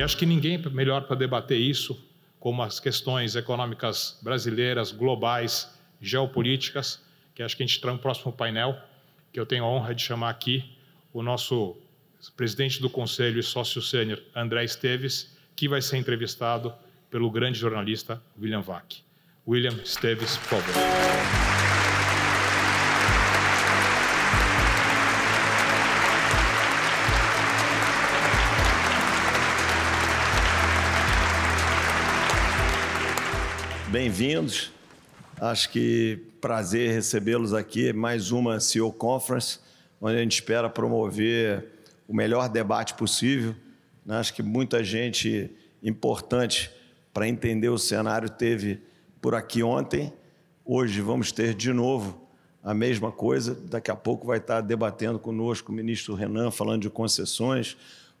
E acho que ninguém é melhor para debater isso como as questões econômicas brasileiras, globais, geopolíticas, que acho que a gente traz no próximo painel, que eu tenho a honra de chamar aqui o nosso presidente do Conselho e sócio sênior, André Esteves, que vai ser entrevistado pelo grande jornalista William Vac. William Esteves, por favor. bem-vindos. Acho que prazer recebê-los aqui, mais uma CEO Conference, onde a gente espera promover o melhor debate possível. Né? Acho que muita gente importante para entender o cenário teve por aqui ontem. Hoje vamos ter de novo a mesma coisa. Daqui a pouco vai estar debatendo conosco o ministro Renan falando de concessões,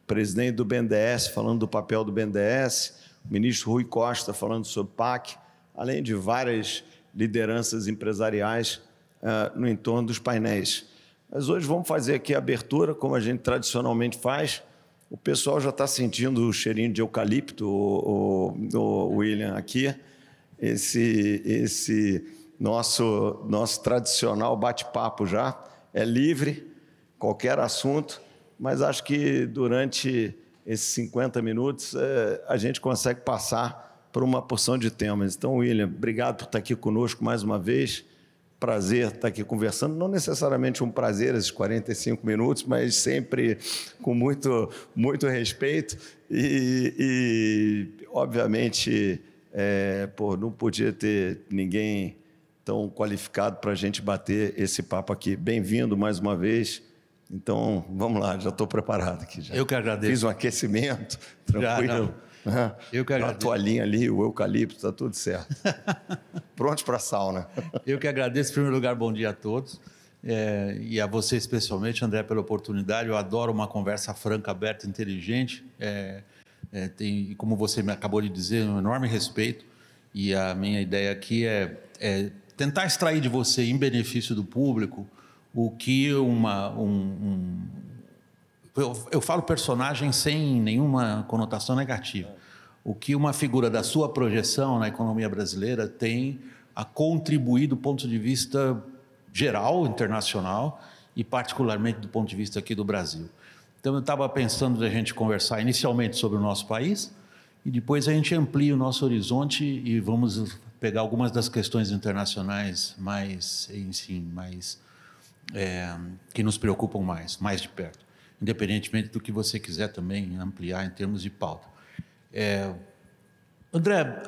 o presidente do BNDES falando do papel do BNDES, o ministro Rui Costa falando sobre PAC, além de várias lideranças empresariais uh, no entorno dos painéis. Mas hoje vamos fazer aqui a abertura, como a gente tradicionalmente faz. O pessoal já está sentindo o cheirinho de eucalipto, o, o, o William, aqui. Esse, esse nosso, nosso tradicional bate-papo já. É livre, qualquer assunto, mas acho que durante esses 50 minutos eh, a gente consegue passar por uma porção de temas. Então, William, obrigado por estar aqui conosco mais uma vez. Prazer estar aqui conversando. Não necessariamente um prazer esses 45 minutos, mas sempre com muito, muito respeito. E, e obviamente, é, pô, não podia ter ninguém tão qualificado para a gente bater esse papo aqui. Bem-vindo mais uma vez. Então, vamos lá, já estou preparado aqui. Já. Eu que agradeço. Fiz um aquecimento, tranquilo. Já, né? eu que agradeço. A toalhinha ali, o eucalipto, está tudo certo. Pronto para a sauna. eu que agradeço. Em primeiro lugar, bom dia a todos. É, e a você especialmente, André, pela oportunidade. Eu adoro uma conversa franca, aberta, inteligente. É, é, tem, como você me acabou de dizer, um enorme respeito. E a minha ideia aqui é, é tentar extrair de você, em benefício do público, o que uma. Um, um, eu, eu falo personagem sem nenhuma conotação negativa. O que uma figura da sua projeção na economia brasileira tem a contribuir do ponto de vista geral, internacional, e particularmente do ponto de vista aqui do Brasil. Então, eu estava pensando da gente conversar inicialmente sobre o nosso país e depois a gente amplia o nosso horizonte e vamos pegar algumas das questões internacionais mais, enfim, mais é, que nos preocupam mais, mais de perto, independentemente do que você quiser também ampliar em termos de pauta. É, André,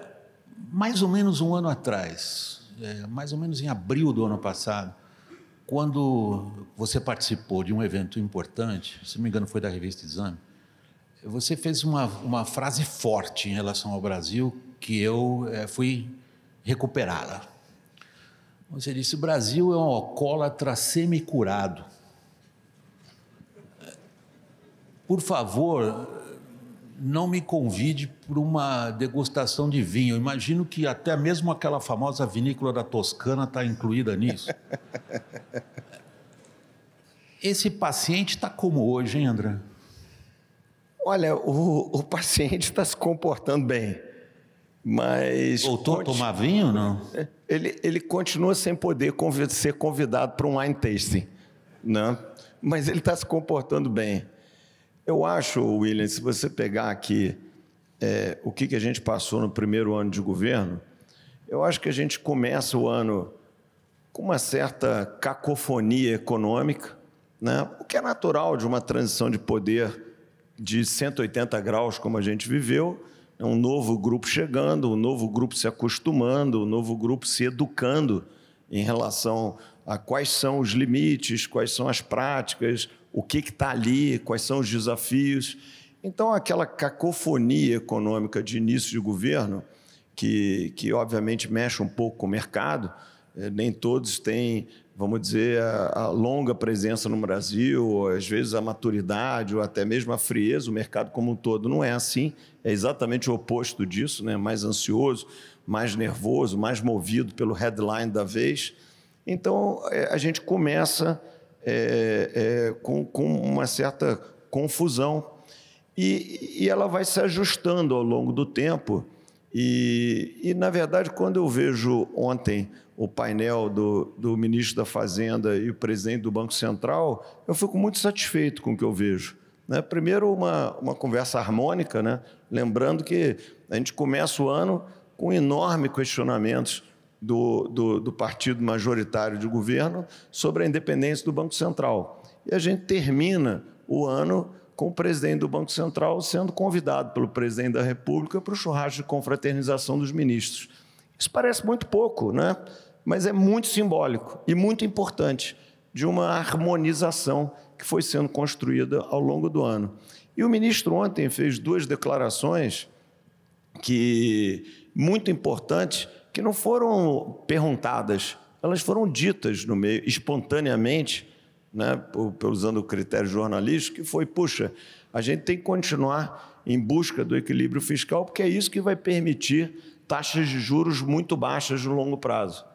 mais ou menos um ano atrás, é, mais ou menos em abril do ano passado, quando você participou de um evento importante, se não me engano foi da revista Exame, você fez uma, uma frase forte em relação ao Brasil que eu é, fui recuperá-la. Você disse: o Brasil é um alcoólatra semicurado. Por favor, não me convide para uma degustação de vinho. Imagino que até mesmo aquela famosa vinícola da Toscana está incluída nisso. Esse paciente está como hoje, hein, André? Olha, o, o paciente está se comportando bem. Mas. Voltou a tomar vinho, não? É, ele, ele continua sem poder convid ser convidado para um wine tasting, né? mas ele está se comportando bem. Eu acho, William, se você pegar aqui é, o que, que a gente passou no primeiro ano de governo, eu acho que a gente começa o ano com uma certa cacofonia econômica, né? o que é natural de uma transição de poder de 180 graus, como a gente viveu, é um novo grupo chegando, um novo grupo se acostumando, um novo grupo se educando em relação a quais são os limites, quais são as práticas, o que está ali, quais são os desafios. Então, aquela cacofonia econômica de início de governo, que, que obviamente mexe um pouco com o mercado, eh, nem todos têm vamos dizer, a, a, longa presença no Brasil, às vezes a maturidade ou até mesmo a frieza, o mercado como um todo não é assim, é exatamente o oposto disso, né? mais ansioso, mais nervoso, mais movido pelo headline da vez. Então, é, a gente começa é, é, com, com, uma certa confusão e, e, ela vai se ajustando ao longo do tempo. E, e, na verdade, quando eu vejo ontem o painel do, do ministro da Fazenda e o presidente do Banco Central, eu fico muito satisfeito com o que eu vejo. Né? Primeiro, uma, uma conversa harmônica, né? lembrando que a gente começa o ano com enorme questionamentos do, do, do partido majoritário de governo sobre a independência do Banco Central. E a gente termina o ano com o presidente do Banco Central sendo convidado pelo presidente da República para o churrasco de confraternização dos ministros. Isso parece muito pouco, né? mas é muito simbólico e muito importante de uma harmonização que foi sendo construída ao longo do ano. E o ministro ontem fez duas declarações que muito importantes que não foram perguntadas, elas foram ditas no meio espontaneamente, né, usando o critério jornalístico, que foi, puxa, a gente tem que continuar em busca do equilíbrio fiscal, porque é isso que vai permitir taxas de juros muito baixas no longo prazo.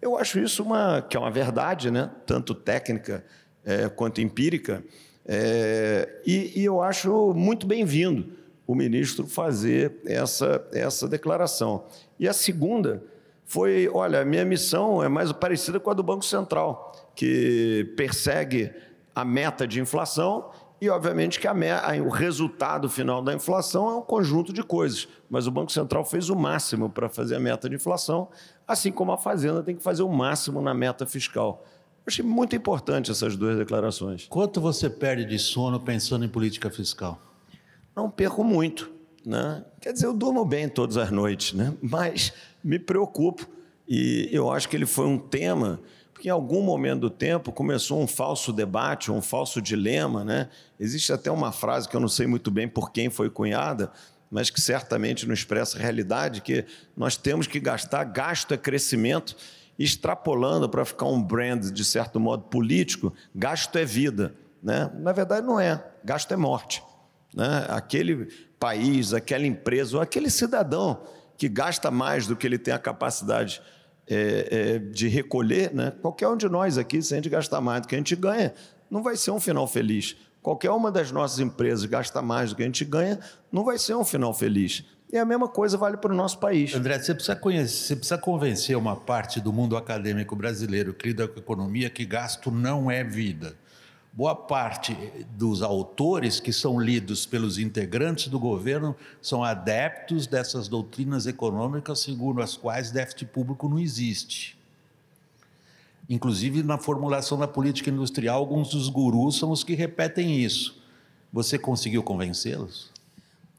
Eu acho isso uma, que é uma verdade, né? tanto técnica é, quanto empírica, é, e, e eu acho muito bem-vindo o ministro fazer essa, essa declaração. E a segunda foi: olha, minha missão é mais parecida com a do Banco Central, que persegue a meta de inflação e, obviamente, que a, o resultado final da inflação é um conjunto de coisas. Mas o Banco Central fez o máximo para fazer a meta de inflação, assim como a Fazenda tem que fazer o máximo na meta fiscal. Eu achei muito importante essas duas declarações. Quanto você perde de sono pensando em política fiscal? Não perco muito. Né? Quer dizer, eu durmo bem todas as noites, né? mas me preocupo. E eu acho que ele foi um tema porque em algum momento do tempo começou um falso debate, um falso dilema, né? Existe até uma frase que eu não sei muito bem por quem foi cunhada, mas que certamente não expressa a realidade, que nós temos que gastar, gasto é crescimento, extrapolando para ficar um brand, de certo modo, político, gasto é vida. Né? Na verdade, não é. Gasto é morte. Né? Aquele país, aquela empresa, ou aquele cidadão que gasta mais do que ele tem a capacidade de é, é, de recolher, né? qualquer um de nós aqui, se a gente gastar mais do que a gente ganha, não vai ser um final feliz. Qualquer uma das nossas empresas gastar mais do que a gente ganha, não vai ser um final feliz. E a mesma coisa vale para o nosso país. André, você precisa, conhecer, você precisa convencer uma parte do mundo acadêmico brasileiro que lida com economia que gasto não é vida. Boa parte dos autores que são lidos pelos integrantes do governo são adeptos dessas doutrinas econômicas segundo as quais déficit público não existe. Inclusive, na formulação da política industrial, alguns dos gurus são os que repetem isso. Você conseguiu convencê-los?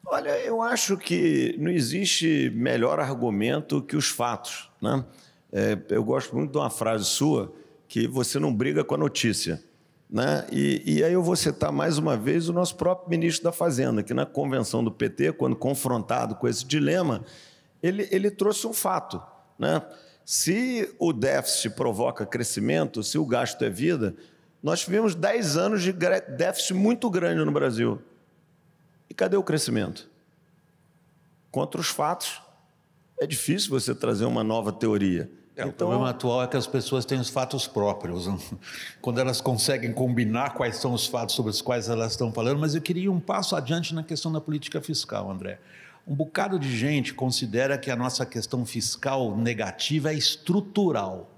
Olha, eu acho que não existe melhor argumento que os fatos. Né? É, eu gosto muito de uma frase sua que você não briga com a notícia, né? E, e, aí eu vou citar mais uma vez o nosso próprio ministro da Fazenda, que na convenção do PT, quando confrontado com esse dilema, ele, ele trouxe um fato. Né? Se o déficit provoca crescimento, se o gasto é vida, nós tivemos 10 anos de déficit muito grande no Brasil. E cadê o crescimento? Contra os fatos, é difícil você trazer uma nova teoria. É, então, o problema atual é que as pessoas têm os fatos próprios. Né? Quando elas conseguem combinar quais são os fatos sobre os quais elas estão falando, mas eu queria ir um passo adiante na questão da política fiscal, André. Um bocado de gente considera que a nossa questão fiscal negativa é estrutural.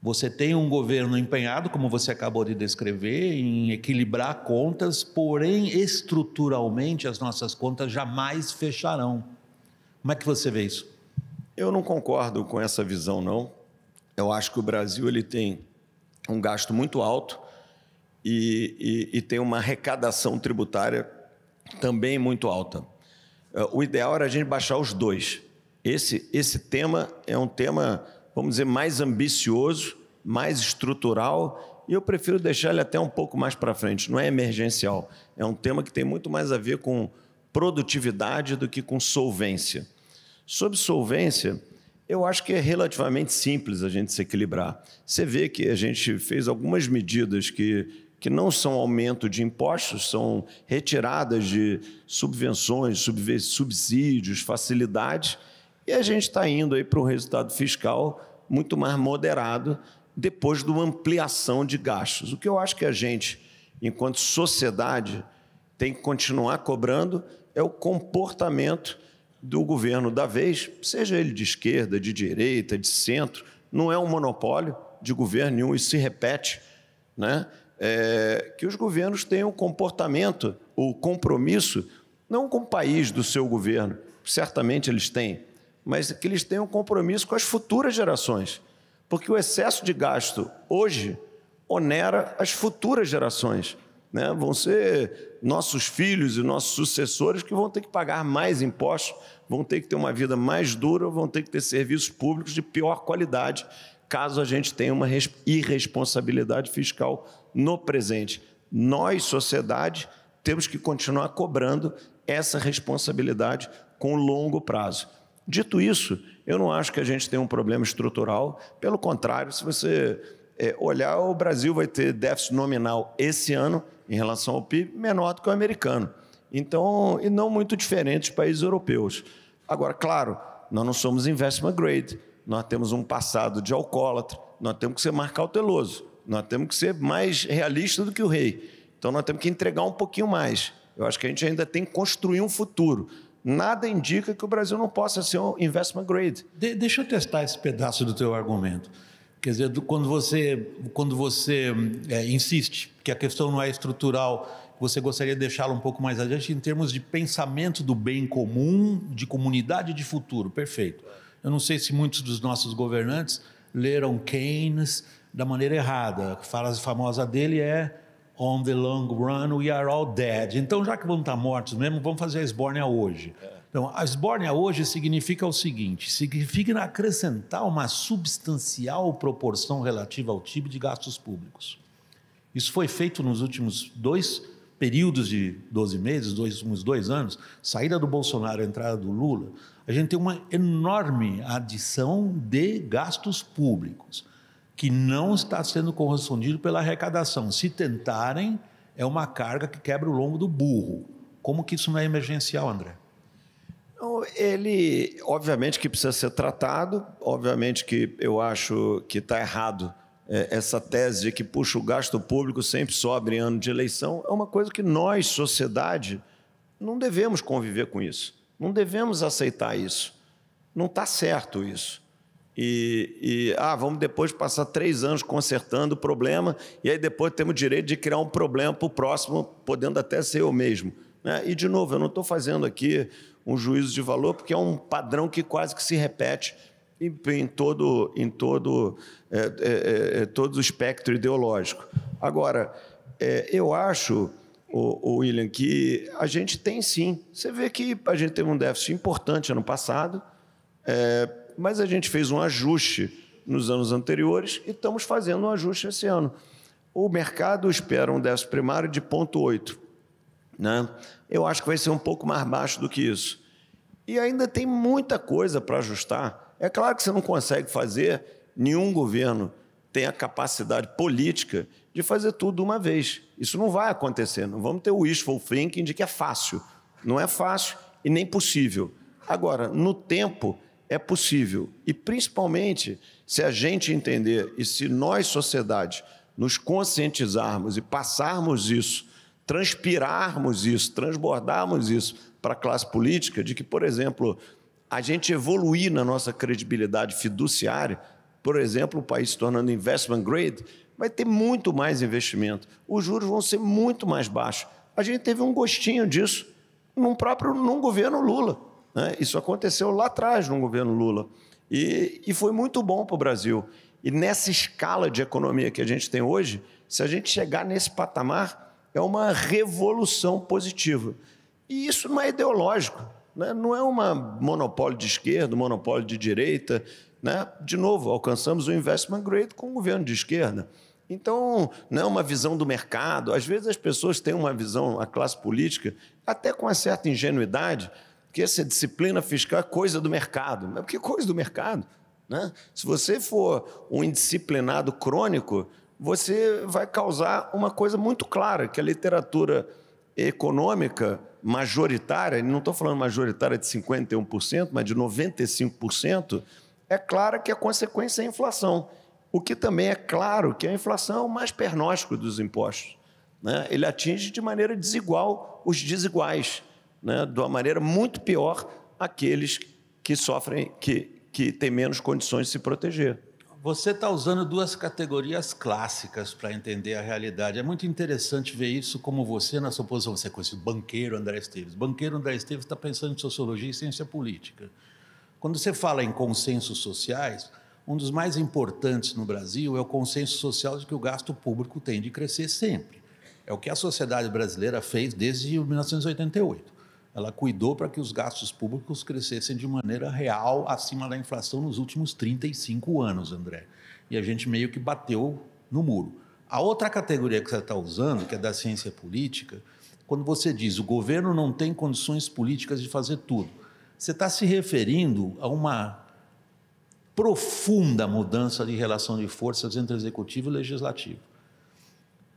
Você tem um governo empenhado, como você acabou de descrever, em equilibrar contas, porém, estruturalmente, as nossas contas jamais fecharão. Como é que você vê isso? Eu não concordo com essa visão, não. Eu acho que o Brasil ele tem um gasto muito alto e, e, e tem uma arrecadação tributária também muito alta. É, o ideal era a gente baixar os dois. Esse, esse tema é um tema, vamos dizer, mais ambicioso, mais estrutural, e eu prefiro deixar ele até um pouco mais para frente. Não é emergencial. É um tema que tem muito mais a ver com produtividade do que com solvência. Sobre solvência, eu acho que é relativamente simples a gente se equilibrar. Você vê que a gente fez algumas medidas que, que não são aumento de impostos, são retiradas de subvenções, subsídios, facilidades, e a gente está indo aí para um resultado fiscal muito mais moderado depois de uma ampliação de gastos. O que eu acho que a gente, enquanto sociedade, tem que continuar cobrando é o comportamento do governo da vez, seja ele de esquerda, de direita, de centro, não é um monopólio de governo nenhum, e se repete, né? É, que os governos tenham comportamento ou compromisso, não com o país do seu governo, certamente eles têm, mas que eles tenham compromisso com as futuras gerações. Porque o excesso de gasto hoje onera as futuras gerações. Né? Vão ser nossos filhos e nossos sucessores que vão ter que pagar mais impostos, vão ter que ter uma vida mais dura, vão ter que ter serviços públicos de pior qualidade, caso a gente tenha uma irresponsabilidade fiscal no presente. Nós, sociedade, temos que continuar cobrando essa responsabilidade com longo prazo. Dito isso, eu não acho que a gente tenha um problema estrutural. Pelo contrário, se você é, olhar, o Brasil vai ter déficit nominal esse ano em relação ao PIB menor do que o americano. Então, e não muito diferente dos países europeus. Agora, claro, nós não somos investment grade, nós temos um passado de alcoólatra, nós temos que ser mais cauteloso, nós temos que ser mais realista do que o rei. Então, nós temos que entregar um pouquinho mais. Eu acho que a gente ainda tem que construir um futuro. Nada indica que o Brasil não possa ser um investment grade. De deixa eu testar esse pedaço do teu argumento. Quer dizer, quando você, quando você é, insiste que a questão não é estrutural, você gostaria de deixá-la um pouco mais adiante em termos de pensamento do bem comum, de comunidade de futuro. Perfeito. Eu não sei se muitos dos nossos governantes leram Keynes da maneira errada. A frase famosa dele é On the long run, we are all dead. Então, já que vamos estar mortos mesmo, vamos fazer a esbórnia hoje. É. Então, a esbórnia hoje significa o seguinte: significa acrescentar uma substancial proporção relativa ao TIB tipo de gastos públicos. Isso foi feito nos últimos dois períodos de 12 meses, dois, uns dois anos, saída do Bolsonaro, entrada do Lula, a gente tem uma enorme adição de gastos públicos que não está sendo correspondido pela arrecadação. Se tentarem, é uma carga que quebra o lombo do burro. Como que isso não é emergencial, André? Ele, obviamente, que precisa ser tratado, obviamente que eu acho que está errado é, essa tese de que, puxa, o gasto público sempre sobe em ano de eleição, é uma coisa que nós, sociedade, não devemos conviver com isso, não devemos aceitar isso, não está certo isso. E, e, ah, vamos depois passar três anos consertando o problema, e aí depois temos o direito de criar um problema para o próximo, podendo até ser eu mesmo. Né? E, de novo, eu não estou fazendo aqui um juízo de valor, porque é um padrão que quase que se repete em, em todo, em todo, é, é, é, é todo o espectro ideológico. Agora, é, eu acho o, William, que a gente tem sim. Você vê que a gente teve um déficit importante ano passado, é, mas a gente fez um ajuste nos anos anteriores e estamos fazendo um ajuste esse ano. O mercado espera um déficit primário de 0,8. Né? Eu acho que vai ser um pouco mais baixo do que isso. E ainda tem muita coisa para ajustar. É claro que você não consegue fazer, nenhum governo tem a capacidade política de fazer tudo de uma vez. Isso não vai acontecer. Não vamos ter o wishful thinking de que é fácil. Não é fácil e nem possível. Agora, no tempo, é possível. E principalmente se a gente entender e se nós, sociedade, nos conscientizarmos e passarmos isso transpirarmos isso, transbordarmos isso para a classe política, de que, por exemplo, a gente evoluir na nossa credibilidade fiduciária, por exemplo, o país se tornando investment grade, vai ter muito mais investimento, os juros vão ser muito mais baixos. A gente teve um gostinho disso num próprio num governo Lula. Né? Isso aconteceu lá atrás, no governo Lula. E, e foi muito bom para o Brasil. E nessa escala de economia que a gente tem hoje, se a gente chegar nesse patamar, é uma revolução positiva. E isso não é ideológico, né? não é um monopólio de esquerda, monopólio de direita. Né? De novo, alcançamos o investment grade com o governo de esquerda. Então, não é uma visão do mercado. Às vezes as pessoas têm uma visão, a classe política, até com uma certa ingenuidade, que essa disciplina fiscal é coisa do mercado. Mas que coisa do mercado? Né? Se você for um indisciplinado crônico, você vai causar uma coisa muito clara, que a literatura econômica majoritária, não estou falando majoritária de 51%, mas de 95%, é clara que a consequência é a inflação. O que também é claro que a inflação é o mais pernóstico dos impostos. Né? Ele atinge de maneira desigual os desiguais, né? de uma maneira muito pior aqueles que sofrem, que, que têm menos condições de se proteger. Você está usando duas categorias clássicas para entender a realidade. É muito interessante ver isso como você, na sua posição, você é conhece o banqueiro André Esteves. O banqueiro André Esteves está pensando em sociologia e ciência política. Quando você fala em consensos sociais, um dos mais importantes no Brasil é o consenso social de que o gasto público tem de crescer sempre. É o que a sociedade brasileira fez desde 1988 ela cuidou para que os gastos públicos crescessem de maneira real acima da inflação nos últimos 35 anos, André. E a gente meio que bateu no muro. A outra categoria que você está usando, que é da ciência política, quando você diz o governo não tem condições políticas de fazer tudo, você está se referindo a uma profunda mudança de relação de forças entre executivo e legislativo.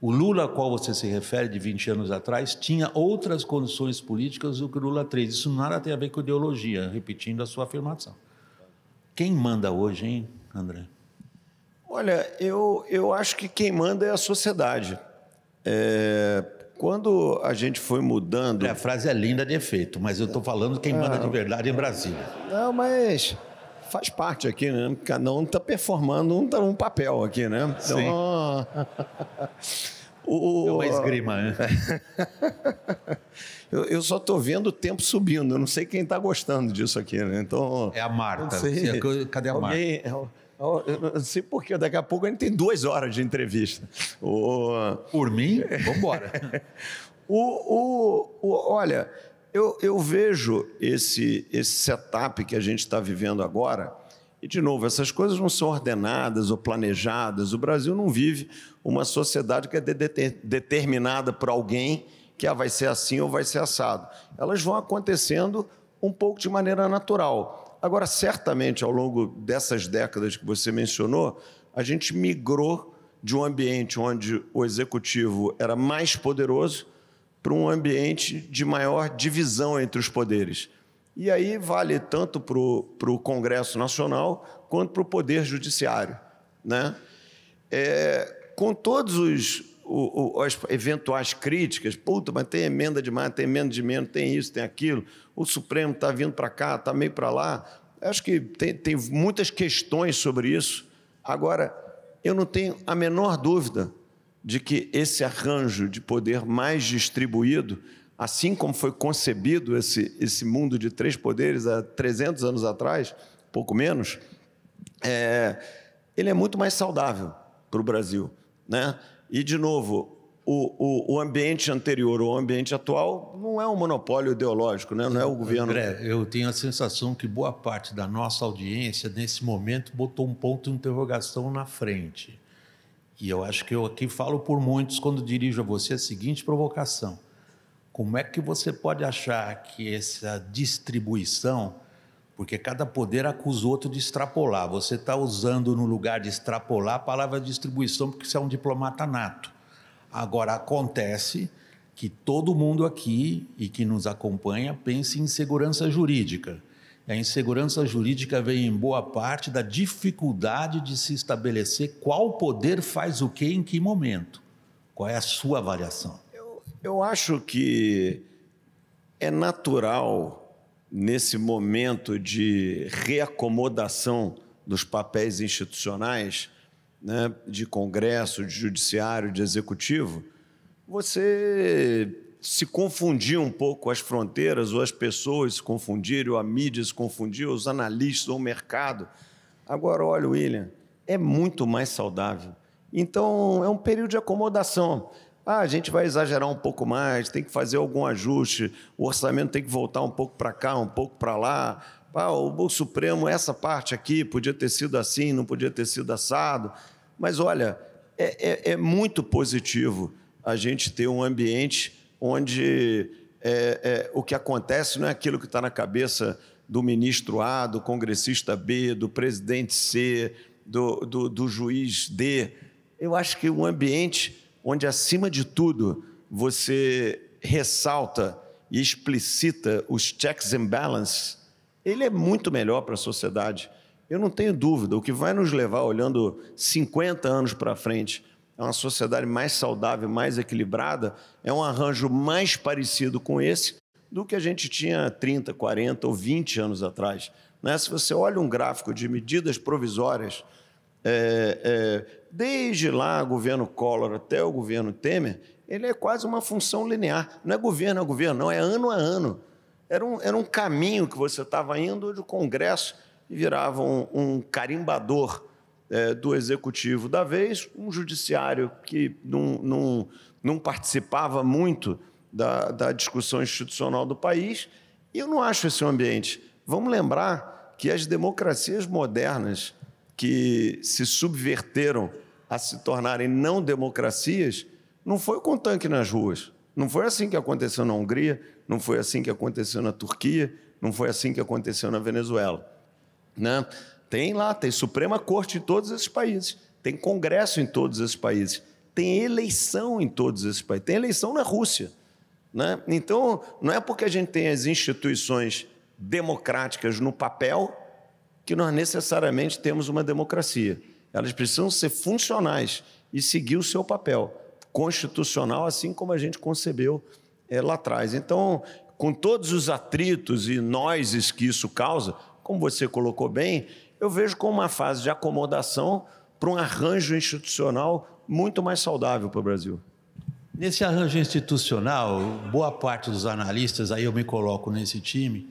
O Lula a qual você se refere, de 20 anos atrás, tinha outras condições políticas do que o Lula 3. Isso nada tem a ver com ideologia, repetindo a sua afirmação. Quem manda hoje, hein, André? Olha, eu, eu acho que quem manda é a sociedade. É, quando a gente foi mudando. A frase é linda de efeito, mas eu estou falando quem manda de verdade em Brasília. Não, mas faz parte aqui, né? Cada um está performando um, tá um, papel aqui, né? Então, Sim. O... É uma esgrima, né? eu, eu, só estou vendo o tempo subindo, eu não sei quem está gostando disso aqui, né? Então, é a Marta. É cadê a Alguém... Marta? É é eu não sei porquê, daqui a pouco a gente tem duas horas de entrevista. O... Por mim, vamos embora. o, o, o, olha, eu, eu vejo esse, esse setup que a gente está vivendo agora, e de novo, essas coisas não são ordenadas ou planejadas. O Brasil não vive uma sociedade que é de, de, determinada por alguém que ah, vai ser assim ou vai ser assado. Elas vão acontecendo um pouco de maneira natural. Agora, certamente, ao longo dessas décadas que você mencionou, a gente migrou de um ambiente onde o executivo era mais poderoso para um ambiente de maior divisão entre os poderes. E aí vale tanto para o Congresso Nacional quanto para o Poder Judiciário. Né? É, com todos os o, o, as eventuais críticas, puta, mas tem emenda demais, tem emenda de menos, tem isso, tem aquilo, o Supremo está vindo para cá, está meio para lá. acho que tem, tem muitas questões sobre isso. Agora, eu não tenho a menor dúvida de que esse arranjo de poder mais distribuído, assim como foi concebido esse, esse mundo de três poderes há 300 anos atrás, pouco menos, é, ele é muito mais saudável para o Brasil. Né? E, de novo, o, o, o, ambiente anterior ou o ambiente atual não é um monopólio ideológico, né? não é o governo. André, eu tenho a sensação que boa parte da nossa audiência, nesse momento, botou um ponto de interrogação na frente. E eu acho que eu aqui falo por muitos quando dirijo a você a seguinte provocação: como é que você pode achar que essa distribuição, porque cada poder acusa o outro de extrapolar, você está usando no lugar de extrapolar a palavra distribuição, porque você é um diplomata nato. Agora, acontece que todo mundo aqui e que nos acompanha pense em segurança jurídica. A insegurança jurídica vem em boa parte da dificuldade de se estabelecer qual poder faz o que em que momento. Qual é a sua avaliação? Eu, eu acho que é natural, nesse momento de reacomodação dos papéis institucionais, né, de Congresso, de Judiciário, de Executivo, você se confundir um pouco as fronteiras, ou as pessoas se confundirem, ou a mídia se confundir, ou os analistas, ou o mercado. Agora, olha, William, é muito mais saudável. Então, é um período de acomodação. Ah, a gente vai exagerar um pouco mais, tem que fazer algum ajuste, o orçamento tem que voltar um pouco para cá, um pouco para lá. Ah, o Supremo, essa parte aqui podia ter sido assim, não podia ter sido assado. Mas olha, é, é, é muito positivo a gente ter um ambiente onde é, é, o que acontece não é aquilo que está na cabeça do ministro A, do congressista B, do presidente C, do, do, do juiz D. Eu acho que um ambiente onde, acima de tudo, você ressalta e explicita os checks and balances, ele é muito melhor para a sociedade. Eu não tenho dúvida. O que vai nos levar, olhando 50 anos para frente, é uma sociedade mais saudável, mais equilibrada, é um arranjo mais parecido com esse do que a gente tinha 30, 40 ou 20 anos atrás. Né? Se você olha um gráfico de medidas provisórias, é, é, desde lá, governo Collor até o governo Temer, ele é quase uma função linear. Não é governo a é governo, não, é ano a ano. Era um, era um caminho que você estava indo onde o Congresso virava um, um carimbador é, do executivo da vez, um judiciário que não, não, não participava muito da, da discussão institucional do país. E eu não acho esse um ambiente. Vamos lembrar que as democracias modernas que se subverteram a se tornarem não democracias, não foi com tanque nas ruas. Não foi assim que aconteceu na Hungria, não foi assim que aconteceu na Turquia, não foi assim que aconteceu na Venezuela. Né? Tem lá, tem Suprema Corte em todos esses países, tem Congresso em todos esses países, tem eleição em todos esses países, tem eleição na Rússia. Né? Então, não é porque a gente tem as instituições democráticas no papel que nós necessariamente temos uma democracia. Elas precisam ser funcionais e seguir o seu papel constitucional, assim como a gente concebeu é, lá atrás. Então, com todos os atritos e nozes que isso causa, como você colocou bem, eu vejo como uma fase de acomodação para um arranjo institucional muito mais saudável para o Brasil. Nesse arranjo institucional, boa parte dos analistas, aí eu me coloco nesse time,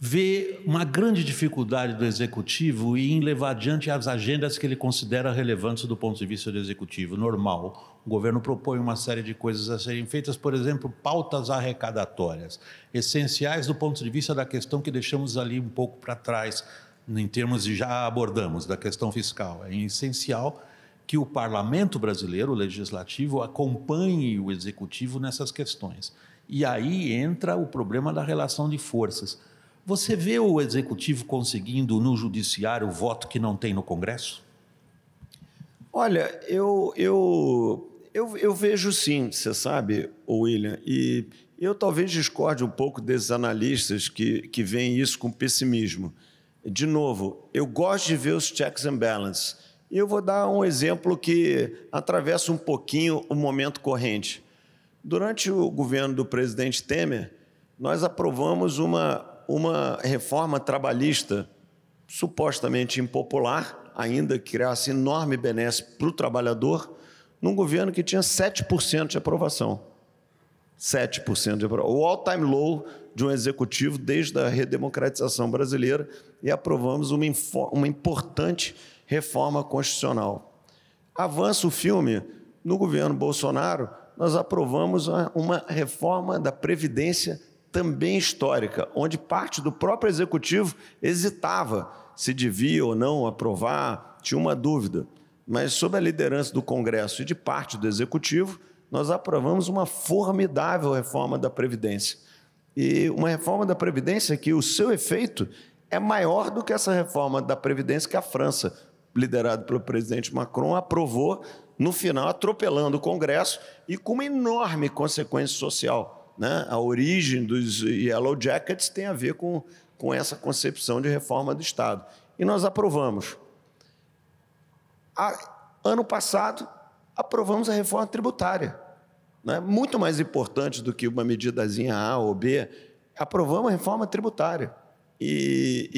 vê uma grande dificuldade do executivo em levar adiante as agendas que ele considera relevantes do ponto de vista do executivo. Normal, o governo propõe uma série de coisas a serem feitas, por exemplo, pautas arrecadatórias, essenciais do ponto de vista da questão que deixamos ali um pouco para trás em termos de já abordamos da questão fiscal. É essencial que o parlamento brasileiro, o legislativo, acompanhe o executivo nessas questões. E aí entra o problema da relação de forças. Você vê o executivo conseguindo no judiciário o voto que não tem no Congresso? Olha, eu, eu, eu, eu vejo sim, você sabe, William, e eu talvez discorde um pouco desses analistas que, que veem isso com pessimismo de novo, eu gosto de ver os checks and balances. E eu vou dar um exemplo que atravessa um pouquinho o momento corrente. Durante o governo do presidente Temer, nós aprovamos uma, uma reforma trabalhista supostamente impopular, ainda que criasse enorme benesse para o trabalhador, num governo que tinha 7% de aprovação. 7% de aprovação. O all-time low de um executivo desde a redemocratização brasileira e aprovamos uma, uma importante reforma constitucional. Avança o filme, no governo Bolsonaro, nós aprovamos uma reforma da Previdência também histórica, onde parte do próprio executivo hesitava se devia ou não aprovar, tinha uma dúvida. Mas, sob a liderança do Congresso e de parte do executivo, nós aprovamos uma formidável reforma da Previdência. E uma reforma da Previdência que o seu efeito é maior do que essa reforma da Previdência que a França, liderada pelo presidente Macron, aprovou no final, atropelando o Congresso e com uma enorme consequência social. Né? A origem dos Yellow Jackets tem a ver com, com essa concepção de reforma do Estado. E nós aprovamos. A, ano passado, aprovamos a reforma tributária. Né? Muito mais importante do que uma medidazinha A ou B, aprovamos a reforma tributária. E,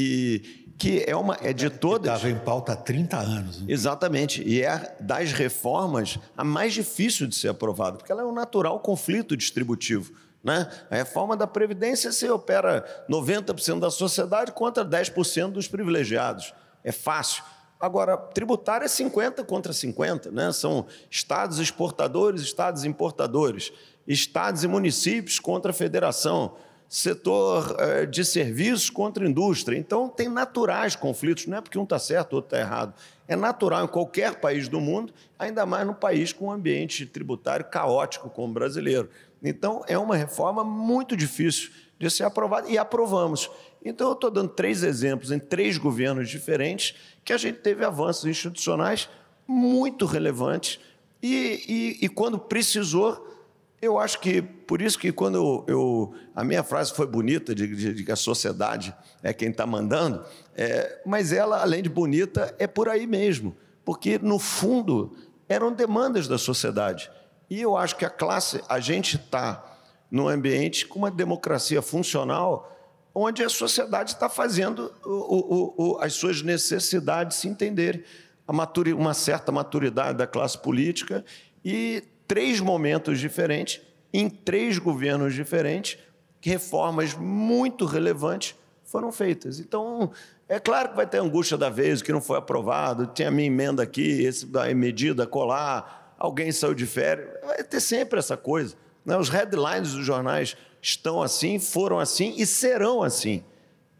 e que é uma é de é, todas. Estava em pauta há 30 anos. Né? Exatamente. E é das reformas a mais difícil de ser aprovada, porque ela é um natural conflito distributivo. Né? A reforma da Previdência se opera 90% da sociedade contra 10% dos privilegiados. É fácil. Agora, tributário é 50 contra 50, né? são estados exportadores, estados importadores, estados e municípios contra a federação, setor eh, de serviços contra indústria. Então, tem naturais conflitos, não é porque um está certo, o outro está errado. É natural em qualquer país do mundo, ainda mais no país com um ambiente tributário caótico como o brasileiro. Então, é uma reforma muito difícil de ser aprovada e aprovamos. Então, eu estou dando três exemplos em três governos diferentes que a gente teve avanços institucionais muito relevantes e, e, e quando precisou, eu acho que por isso que quando eu, eu a minha frase foi bonita de, de, de que a sociedade é quem está mandando, é, mas ela além de bonita é por aí mesmo, porque no fundo eram demandas da sociedade e eu acho que a classe, a gente está num ambiente com uma democracia funcional onde a sociedade está fazendo o, o, o, as suas necessidades se entenderem. uma certa maturidade da classe política e três momentos diferentes, em três governos diferentes, reformas muito relevantes foram feitas. Então, é claro que vai ter angústia da vez, o que não foi aprovado, tem a minha emenda aqui, esse da medida colar, alguém saiu de férias, vai ter sempre essa coisa. Né? Os headlines dos jornais estão assim, foram assim e serão assim.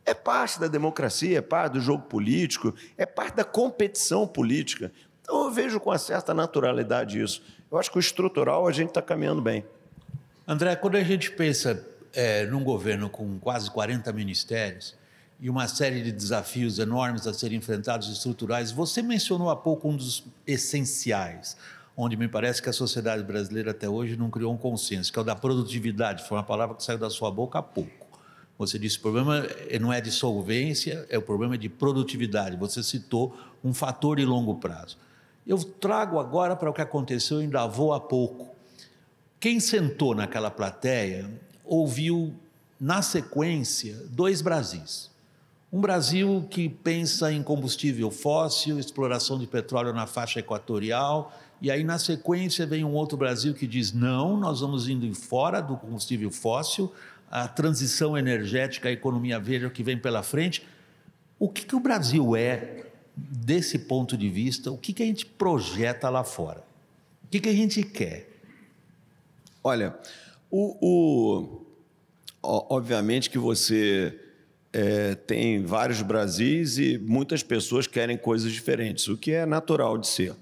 É parte da democracia, é parte do jogo político, é parte da competição política. Então eu vejo com uma certa naturalidade isso. Eu acho que o estrutural a gente está caminhando bem. André, quando a gente pensa é, num governo com quase 40 ministérios e uma série de desafios enormes a serem enfrentados estruturais, você mencionou há pouco um dos essenciais, onde me parece que a sociedade brasileira até hoje não criou um consenso, que é o da produtividade. Foi uma palavra que saiu da sua boca há pouco. Você disse o problema é, não é de solvência, é o problema é de produtividade. Você citou um fator de longo prazo. Eu trago agora para o que aconteceu em Davos há pouco. Quem sentou naquela plateia ouviu, na sequência, dois Brasis. Um Brasil que pensa em combustível fóssil, exploração de petróleo na faixa equatorial e aí, na sequência, vem um outro Brasil que diz: não, nós vamos indo fora do combustível fóssil, a transição energética, a economia verde é o que vem pela frente. O que, que o Brasil é desse ponto de vista? O que, que a gente projeta lá fora? O que, que a gente quer? Olha, o, o, obviamente que você é, tem vários Brasis e muitas pessoas querem coisas diferentes, o que é natural de ser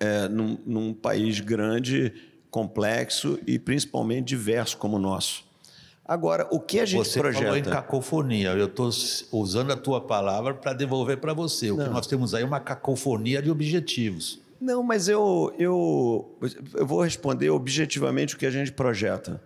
é, num, num país grande, complexo e principalmente diverso como o nosso. Agora, o que a gente você projeta? Você falou em cacofonia. Eu estou usando a tua palavra para devolver para você. O que nós temos aí é uma cacofonia de objetivos. Não, mas eu, eu, eu vou responder objetivamente o que a gente projeta.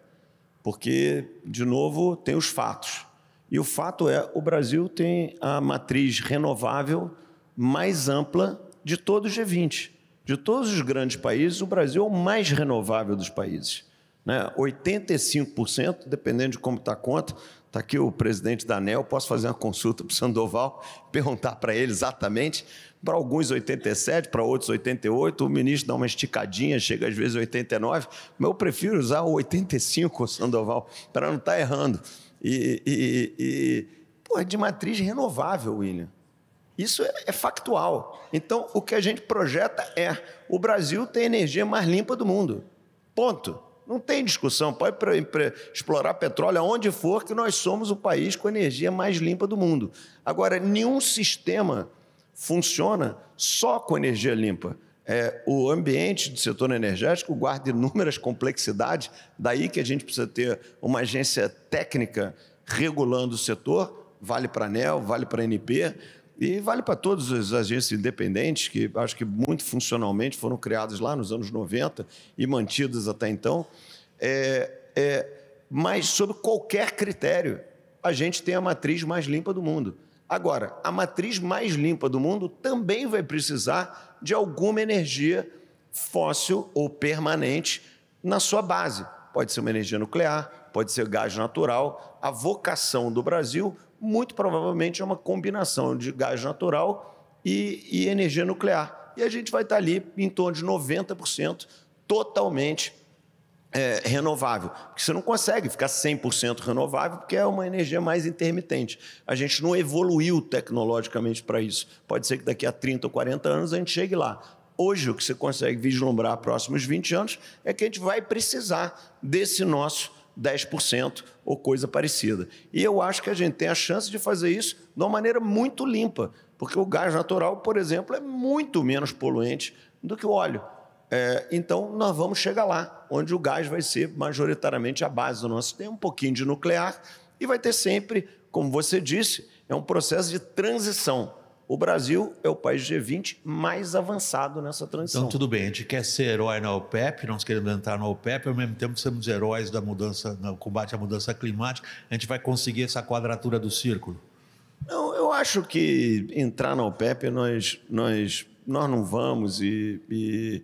Porque, de novo, tem os fatos. E o fato é, o Brasil tem a matriz renovável mais ampla de todo o G20. De todos os grandes países, o Brasil é o mais renovável dos países. Né? 85%, dependendo de como está a conta, está aqui o presidente da ANEL, posso fazer uma consulta para o Sandoval, perguntar para ele exatamente, para alguns 87, para outros 88, o ministro dá uma esticadinha, chega às vezes 89, mas eu prefiro usar o 85, Sandoval, para não estar tá errando. E, e, e, pô, é de matriz renovável, William. Isso é, é, factual. Então, o que a gente projeta é: o Brasil tem a energia mais limpa do mundo. Ponto. Não tem discussão. Pode explorar petróleo aonde for, que nós somos o país com a energia mais limpa do mundo. Agora, nenhum sistema funciona só com energia limpa. É, o ambiente do setor energético guarda inúmeras complexidades, daí que a gente precisa ter uma agência técnica regulando o setor, vale para a ANEL, vale para a NP, e vale para todas as agências independentes, que acho que muito funcionalmente foram criadas lá nos anos 90 e mantidas até então. É, é, mas, sob qualquer critério, a gente tem a matriz mais limpa do mundo. Agora, a matriz mais limpa do mundo também vai precisar de alguma energia fóssil ou permanente na sua base. Pode ser uma energia nuclear, pode ser gás natural. A vocação do Brasil muito provavelmente é uma combinação de gás natural e, e energia nuclear. E a gente vai estar ali em torno de 90% totalmente é, renovável. Porque você não consegue ficar 100% renovável, porque é uma energia mais intermitente. A gente não evoluiu tecnologicamente para isso. Pode ser que daqui a 30 ou 40 anos a gente chegue lá. Hoje, o que você consegue vislumbrar próximos 20 anos é que a gente vai precisar desse nosso 10% ou coisa parecida. E eu acho que a gente tem a chance de fazer isso de uma maneira muito limpa, porque o gás natural, por exemplo, é muito menos poluente do que o óleo. É, então, nós vamos chegar lá, onde o gás vai ser majoritariamente a base do nosso. Tem um pouquinho de nuclear e vai ter sempre, como você disse, é um processo de transição. O Brasil é o país G20 mais avançado nessa então, transição. Então, tudo bem, a gente quer ser herói na OPEP, nós queremos entrar na OPEP, ao mesmo tempo somos heróis da mudança, no combate à mudança climática, a gente vai conseguir essa quadratura do círculo? Não, eu acho que entrar na OPEP nós, nós, nós não vamos e, e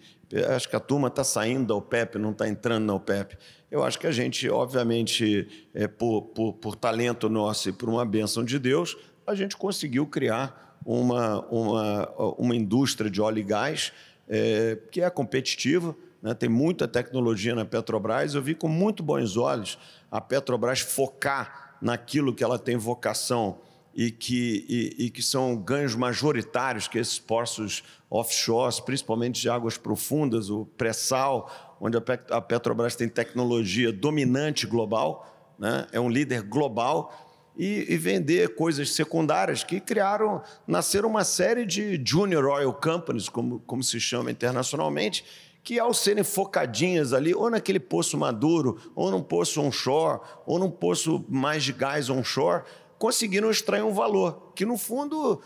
acho que a turma está saindo da OPEP, não está entrando na OPEP. Eu acho que a gente, obviamente, é, por, por, por talento nosso e por uma bênção de Deus, a gente conseguiu criar uma, uma, uma indústria de óleo e gás é, que é competitiva, né? tem muita tecnologia na Petrobras. Eu vi com muito bons olhos a Petrobras focar naquilo que ela tem vocação e que, e, e que são ganhos majoritários que é esses poços offshores, principalmente de águas profundas, o pré-sal, onde a Petrobras tem tecnologia dominante global, né? é um líder global e, e, vender coisas secundárias que criaram, nasceram uma série de junior oil companies, como, como se chama internacionalmente, que ao serem focadinhas ali, ou naquele poço maduro, ou num poço onshore, ou num poço mais de gás onshore, conseguiram extrair um valor que, no fundo,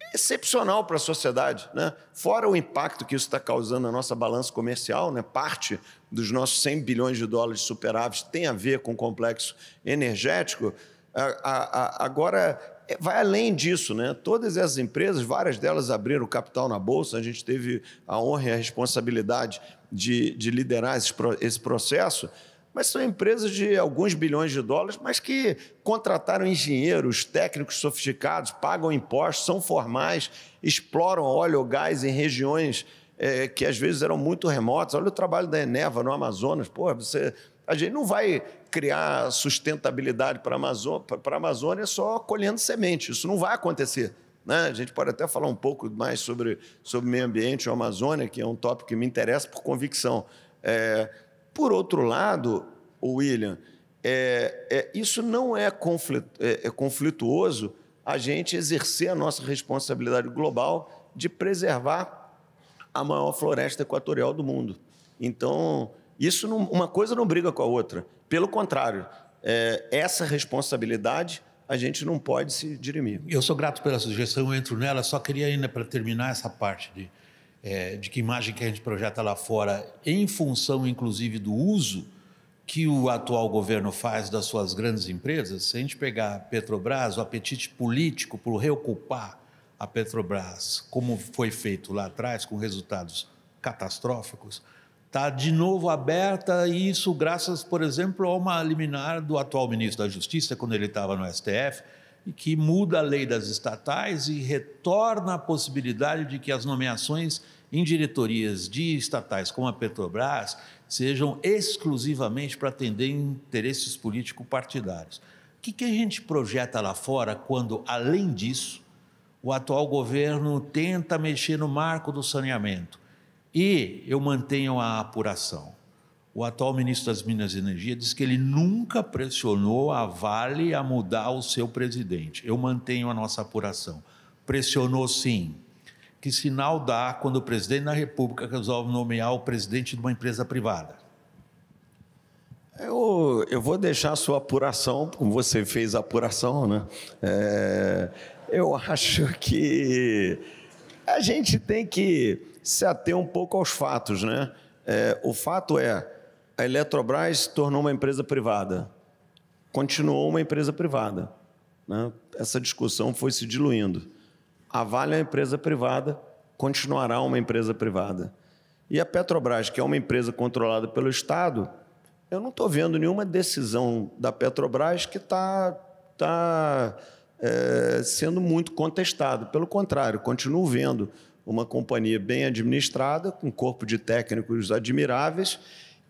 é excepcional para a sociedade, né? Fora o impacto que isso está causando na nossa balança comercial, né? Parte dos nossos 100 bilhões de dólares superáveis tem a ver com o complexo energético. A, a, agora, é, vai além disso, né? Todas essas empresas, várias delas abriram capital na Bolsa, a gente teve a honra e a responsabilidade de, de liderar esse, esse processo mas são empresas de alguns bilhões de dólares, mas que contrataram engenheiros, técnicos sofisticados, pagam impostos, são formais, exploram óleo ou gás em regiões é, que às vezes eram muito remotas. Olha o trabalho da Eneva no Amazonas. Pô, você a gente não vai criar sustentabilidade para a Amazônia só colhendo semente. Isso não vai acontecer. Né? A gente pode até falar um pouco mais sobre, sobre meio ambiente a Amazônia, que é um tópico que me interessa por convicção. É, por outro lado, William, é, é, isso não é, conflito, é, é conflituoso a gente exercer a nossa responsabilidade global de preservar a maior floresta equatorial do mundo. Então, isso não, uma coisa não briga com a outra. Pelo contrário, é, essa responsabilidade a gente não pode se dirimir. Eu sou grato pela sugestão, eu entro nela, só queria ainda para terminar essa parte de, é, de que imagem que a gente projeta lá fora, em função inclusive do uso que o atual governo faz das suas grandes empresas. Se a gente pegar a Petrobras, o apetite político por reocupar a Petrobras, como foi feito lá atrás, com resultados catastróficos está de novo aberta, e isso graças, por exemplo, a uma liminar do atual ministro da Justiça, quando ele estava no STF, e que muda a lei das estatais e retorna a possibilidade de que as nomeações em diretorias de estatais como a Petrobras sejam exclusivamente para atender interesses político-partidários. O que, que a gente projeta lá fora quando, além disso, o atual governo tenta mexer no marco do saneamento? e eu mantenho a apuração. O atual ministro das Minas e Energia diz que ele nunca pressionou a Vale a mudar o seu presidente. Eu mantenho a nossa apuração. Pressionou sim. Que sinal dá quando o presidente da República resolve nomear o presidente de uma empresa privada? Eu, eu vou deixar a sua apuração, como você fez a apuração, né? É, eu acho que a gente tem que se ater um pouco aos fatos, né? É, o fato é, a Eletrobras se tornou uma empresa privada, continuou uma empresa privada. Né? Essa discussão foi se diluindo. A Vale é uma empresa privada, continuará uma empresa privada. E a Petrobras, que é uma empresa controlada pelo Estado, eu não estou vendo nenhuma decisão da Petrobras que está tá, tá é, sendo muito contestado. Pelo contrário, continuo vendo uma companhia bem administrada, com um corpo de técnicos admiráveis.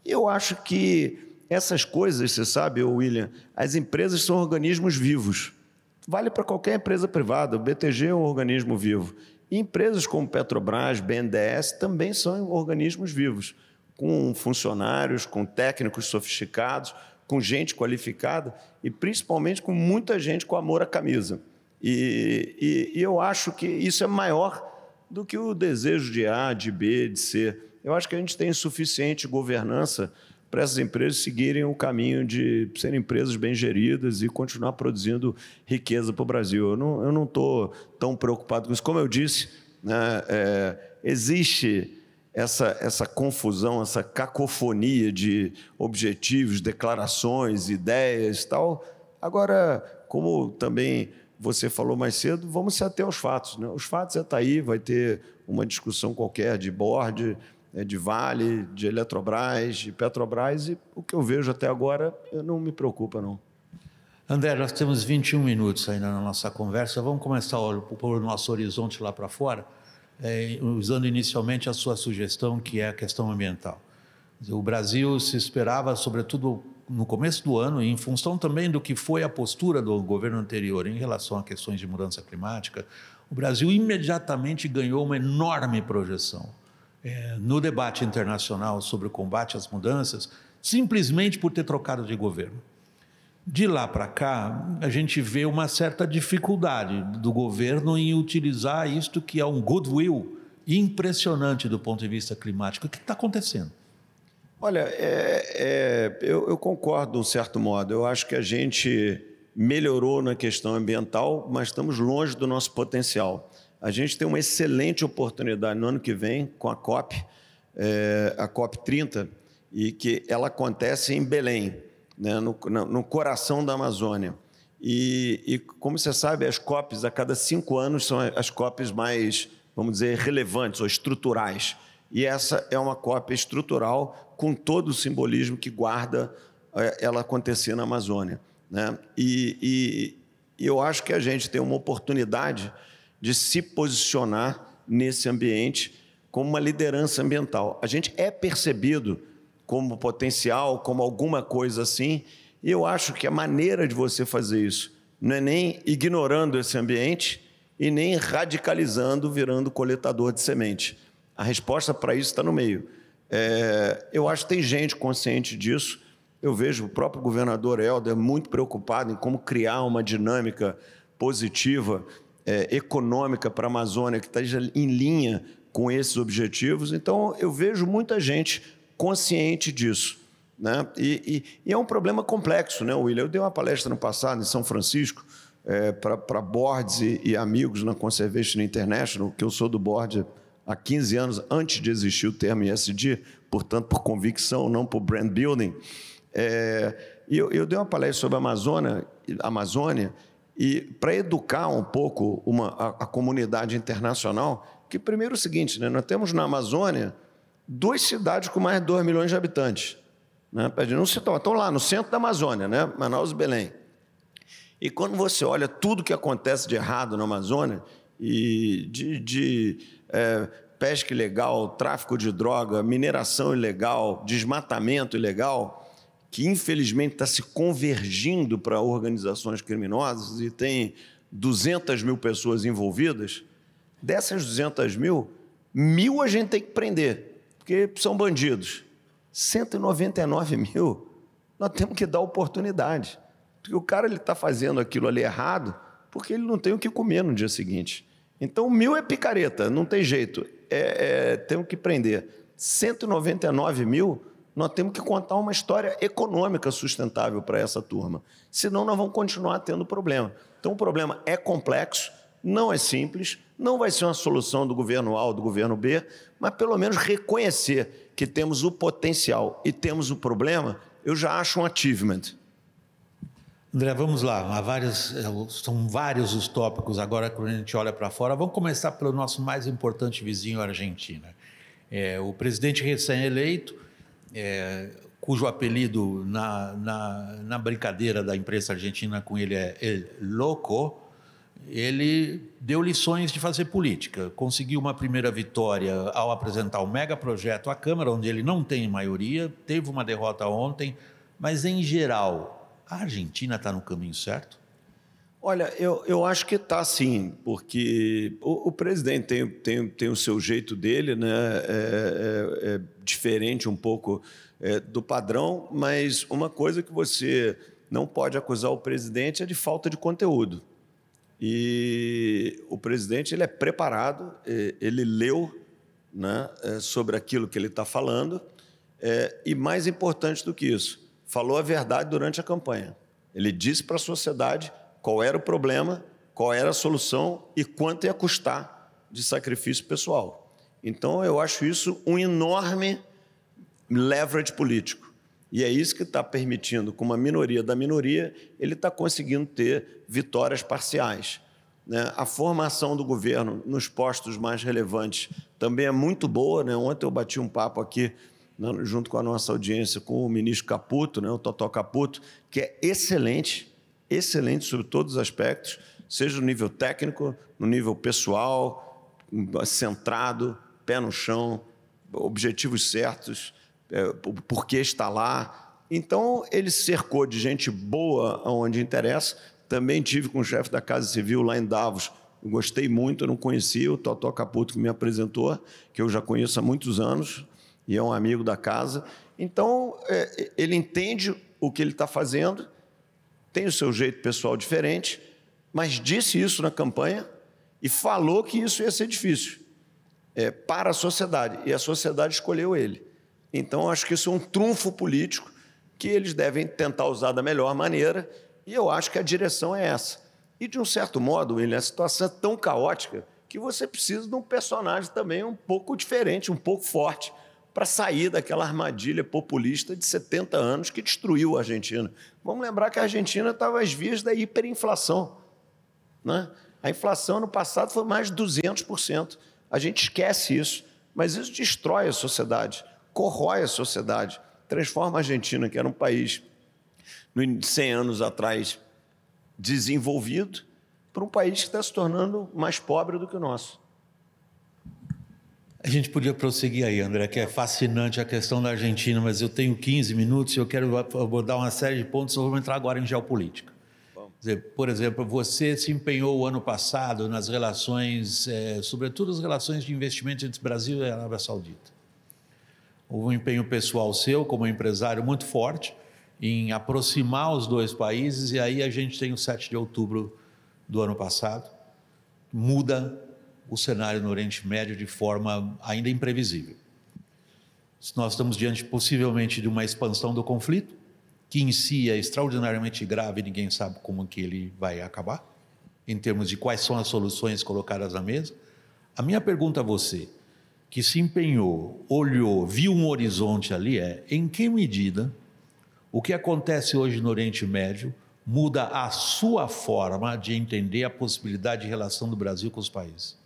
E eu acho que essas coisas, você sabe, William, as empresas são organismos vivos. Vale para qualquer empresa privada, o BTG é um organismo vivo. E empresas como Petrobras, BNDES também são organismos vivos, com funcionários, com técnicos sofisticados, com gente qualificada e principalmente com muita gente com amor à camisa. E, e, e eu acho que isso é maior do que o desejo de A, de B, de C. Eu acho que a gente tem suficiente governança para essas empresas seguirem o caminho de serem empresas bem geridas e continuar produzindo riqueza para o Brasil. Eu não estou não tão preocupado com isso. Como eu disse, né, é, existe essa, essa confusão, essa cacofonia de objetivos, declarações, ideias e tal. Agora, como também você falou mais cedo, vamos se ater aos fatos. Né? Os fatos é tá aí, vai ter uma discussão qualquer de board, é, de Vale, de Eletrobras, de Petrobras, e o que eu vejo até agora eu não me preocupa, não. André, nós temos 21 minutos ainda na nossa conversa. Vamos começar a o nosso horizonte lá para fora é, usando inicialmente a sua sugestão, que é a questão ambiental. O Brasil se esperava, sobretudo no começo do ano, em função também do que foi a postura do governo anterior em relação a questões de mudança climática, o Brasil imediatamente ganhou uma enorme projeção é, no debate internacional sobre o combate às mudanças, simplesmente por ter trocado de governo. De lá para cá, a gente vê uma certa dificuldade do governo em utilizar isto que é um goodwill impressionante do ponto de vista climático. O que está acontecendo? Olha, é, é, eu, eu concordo de um certo modo. Eu acho que a gente melhorou na questão ambiental, mas estamos longe do nosso potencial. A gente tem uma excelente oportunidade no ano que vem com a COP, é, a COP 30, e que ela acontece em Belém né, no, no, coração da Amazônia. E, e, como você sabe, as COPs a cada cinco anos são as COPs mais, vamos dizer, relevantes ou estruturais. E essa é uma COP estrutural com todo o simbolismo que guarda eh, ela acontecer na Amazônia. Né? E, e, e eu acho que a gente tem uma oportunidade de se posicionar nesse ambiente como uma liderança ambiental. A gente é percebido como potencial, como alguma coisa assim. E eu acho que a maneira de você fazer isso não é nem ignorando esse ambiente e nem radicalizando, virando coletador de semente. A resposta para isso está no meio. É, eu acho que tem gente consciente disso. Eu vejo o próprio governador Helder muito preocupado em como criar uma dinâmica positiva, é, econômica para a Amazônia, que esteja tá em linha com esses objetivos. Então, eu vejo muita gente consciente disso. Né? E, e, e, é um problema complexo, né, William? Eu dei uma palestra no passado em São Francisco é, para boards e, e, amigos na Conservation International, que eu sou do board há 15 anos, antes de existir o termo ISD, portanto, por convicção, não por brand building. É, e eu, eu, dei uma palestra sobre a Amazônia, Amazônia e para educar um pouco uma, a, a comunidade internacional, que primeiro é o seguinte, né, nós temos na Amazônia duas cidades com mais de 2 milhões de habitantes. Né? Não se estão lá no centro da Amazônia, né? Manaus e Belém. E quando você olha tudo que acontece de errado na Amazônia, e de, de é, pesca ilegal, tráfico de droga, mineração ilegal, desmatamento ilegal, que infelizmente está se convergindo para organizações criminosas e tem 200 mil pessoas envolvidas, dessas 200 mil, mil a gente tem que prender porque são bandidos. 199 mil, nós temos que dar oportunidade. Porque o cara está fazendo aquilo ali errado porque ele não tem o que comer no dia seguinte. Então, mil é picareta, não tem jeito. É, é, temos que prender. 199 mil, nós temos que contar uma história econômica sustentável para essa turma. Senão, nós vamos continuar tendo problema. Então, o problema é complexo, não é simples, não vai ser uma solução do governo A ou do governo B, mas pelo menos reconhecer que temos o potencial e temos o problema, eu já acho um achievement. André, vamos lá. Vários, é, são vários os tópicos agora quando a gente olha para fora. Vamos começar pelo nosso mais importante vizinho, a Argentina. É, o presidente recém-eleito, é, cujo apelido na, na, na, brincadeira da imprensa argentina com ele é El Loco, ele deu lições de fazer política. Conseguiu uma primeira vitória ao apresentar o um megaprojeto à Câmara, onde ele não tem maioria, teve uma derrota ontem, mas em geral, a Argentina está no caminho certo? Olha, eu, eu acho que está sim, porque o, o, presidente tem, tem, tem o seu jeito dele, né? é, é, é diferente um pouco é, do padrão, mas uma coisa que você não pode acusar o presidente é de falta de conteúdo. E o presidente ele é preparado, ele leu né, é, sobre aquilo que ele está falando, é, e mais importante do que isso, falou a verdade durante a campanha. Ele disse para a sociedade qual era o problema, qual era a solução e quanto ia custar de sacrifício pessoal. Então, eu acho isso um enorme leverage político e é isso que está permitindo com uma minoria da minoria, ele está conseguindo ter vitórias parciais. Né? A formação do governo nos postos mais relevantes também é muito boa. Né? Ontem eu bati um papo aqui né, junto com a nossa audiência com o ministro Caputo, né? o Totó Caputo, que é excelente, excelente sobre todos os aspectos, seja no nível técnico, no nível pessoal, centrado, pé no chão, objetivos certos é, por que está lá. Então, ele cercou de gente boa aonde interessa. Também tive com o chefe da Casa Civil lá em Davos. Eu gostei muito, eu não conhecia o Totó Caputo que me apresentou, que eu já conheço há muitos anos e é um amigo da casa. Então, é, ele entende o que ele está fazendo, tem o seu jeito pessoal diferente, mas disse isso na campanha e falou que isso ia ser difícil é, para a sociedade. E a sociedade escolheu ele. Então, acho que isso é um trunfo político que eles devem tentar usar da melhor maneira, e eu acho que a direção é essa. E, de um certo modo, William, a situação é tão caótica que você precisa de um personagem também um pouco diferente, um pouco forte, para sair daquela armadilha populista de 70 anos que destruiu a Argentina. Vamos lembrar que a Argentina estava às vias da hiperinflação. Né? A inflação no passado foi mais de 200%. A gente esquece isso, mas isso destrói a sociedade corrói a sociedade, transforma a Argentina, que era um país, 100 anos atrás, desenvolvido, para um país que está se tornando mais pobre do que o nosso. A gente podia prosseguir aí, André, que é fascinante a questão da Argentina, mas eu tenho 15 minutos e eu quero abordar uma série de pontos, Vamos entrar agora em geopolítica. Por exemplo, você se empenhou o ano passado nas relações, é, sobretudo as relações de investimento entre Brasil e Arábia Saudita. Houve um empenho pessoal seu, como empresário, muito forte em aproximar os dois países, e aí a gente tem o 7 de outubro do ano passado. Muda o cenário no Oriente Médio de forma ainda imprevisível. Nós estamos diante, possivelmente, de uma expansão do conflito, que em si é extraordinariamente grave, ninguém sabe como que ele vai acabar, em termos de quais são as soluções colocadas na mesa. A minha pergunta a você que se empenhou, olhou, viu um horizonte ali é em que medida o que acontece hoje no Oriente Médio muda a sua forma de entender a possibilidade de relação do Brasil com os países?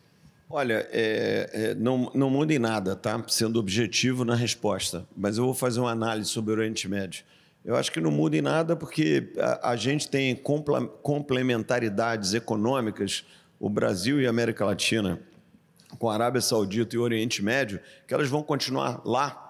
Olha, é, é, não, não muda em nada, tá? Sendo objetivo na resposta, mas eu vou fazer uma análise sobre o Oriente Médio. Eu acho que não muda em nada porque a, a gente tem complementaridades econômicas, o Brasil e a América Latina com a Arábia Saudita e o Oriente Médio, que elas vão continuar lá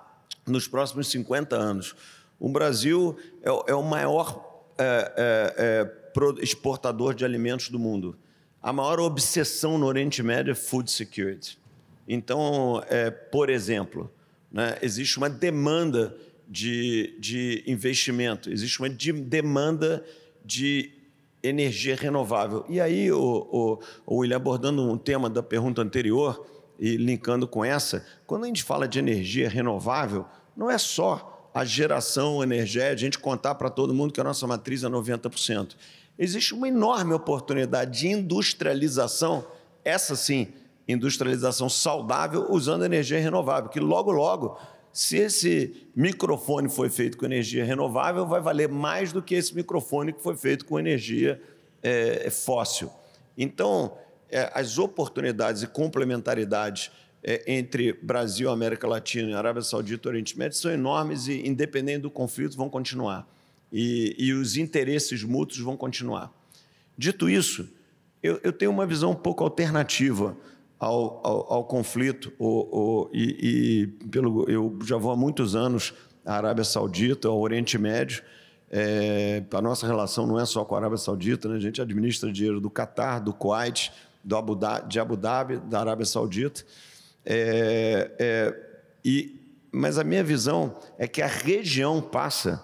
nos próximos 50 anos. O Brasil é, é o maior é, é, é exportador de alimentos do mundo. A maior obsessão no Oriente Médio é food security. Então, é, por exemplo, né, existe uma demanda de, de investimento, existe uma de demanda de energia renovável. E aí, o, o, o William, abordando um tema da pergunta anterior e linkando com essa, quando a gente fala de energia renovável, não é só a geração energética, a gente contar para todo mundo que a nossa matriz é 90%. Existe uma enorme oportunidade de industrialização, essa sim, industrialização saudável usando energia renovável, que logo, logo se esse microfone foi feito com energia renovável, vai valer mais do que esse microfone que foi feito com energia é, é fóssil. Então, é, as oportunidades e complementaridades é, entre Brasil, América Latina, Arábia Saudita e Oriente Médio são enormes e, independente do conflito, vão continuar. E, e os interesses mútuos vão continuar. Dito isso, eu, eu tenho uma visão um pouco alternativa ao, ao, ao conflito. O, o, e, e, pelo, eu já vou há muitos anos à Arábia Saudita, ao Oriente Médio. É, a nossa relação não é só com a Arábia Saudita, né? a gente administra dinheiro do Catar, do Kuwait, do Abu Dhabi, de Abu Dhabi, da Arábia Saudita. É, é, e, mas a minha visão é que a região passa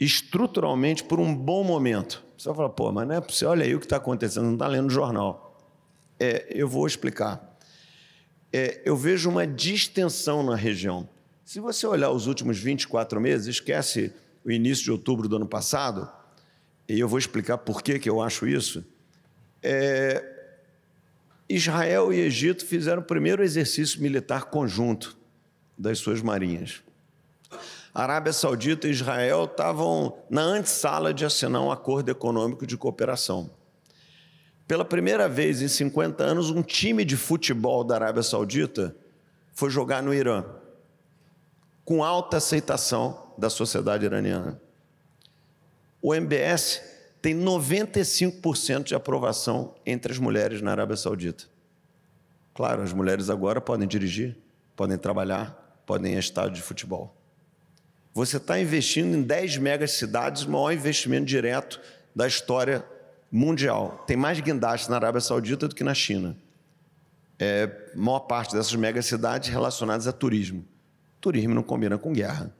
estruturalmente por um bom momento. Você vai falar, pô, mas não é possível, olha aí o que está acontecendo, não está lendo jornal. É, eu vou explicar é, eu vejo uma distensão na região. Se você olhar os últimos 24 meses, esquece o início de outubro do ano passado, e eu vou explicar por que, que eu acho isso. É, Israel e Egito fizeram o primeiro exercício militar conjunto das suas marinhas. A Arábia Saudita e Israel estavam na antessala de assinar um acordo econômico de cooperação. Pela primeira vez em 50 anos, um time de futebol da Arábia Saudita foi jogar no Irã, com alta aceitação da sociedade iraniana. O MBS tem 95% de aprovação entre as mulheres na Arábia Saudita. Claro, as mulheres agora podem dirigir, podem trabalhar, podem ir a estádio de futebol. Você está investindo em 10 megacidades, o maior investimento direto da história mundial. Tem mais guindaste na Arábia Saudita do que na China. É, maior parte dessas megacidades relacionadas a turismo. Turismo não combina com guerra.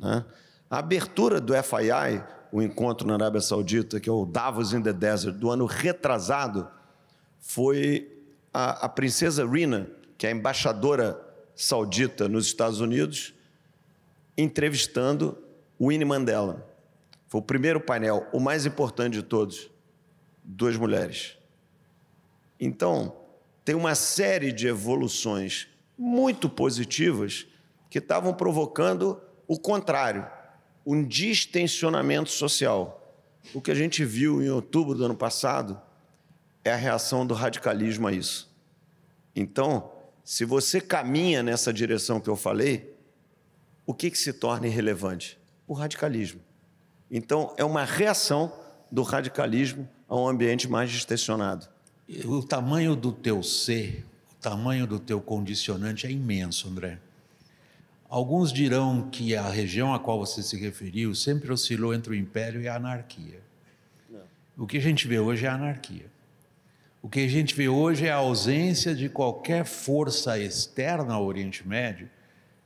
Né? A abertura do FII, o encontro na Arábia Saudita, que é o Davos in the Desert, do ano retrasado, foi a, a princesa Rina, que é a embaixadora saudita nos Estados Unidos, entrevistando Winnie Mandela. Foi o primeiro painel, o mais importante de todos duas mulheres. Então, tem uma série de evoluções muito positivas que estavam provocando o contrário, um distensionamento social. O que a gente viu em outubro do ano passado é a reação do radicalismo a isso. Então, se você caminha nessa direção que eu falei, o que, que se torna irrelevante? O radicalismo. Então, é uma reação do radicalismo a um ambiente mais distensionado. O tamanho do teu ser, o tamanho do teu condicionante é imenso, André. Alguns dirão que a região a qual você se referiu sempre oscilou entre o império e a anarquia. Não. O que a gente vê hoje é a anarquia. O que a gente vê hoje é a ausência de qualquer força externa ao Oriente Médio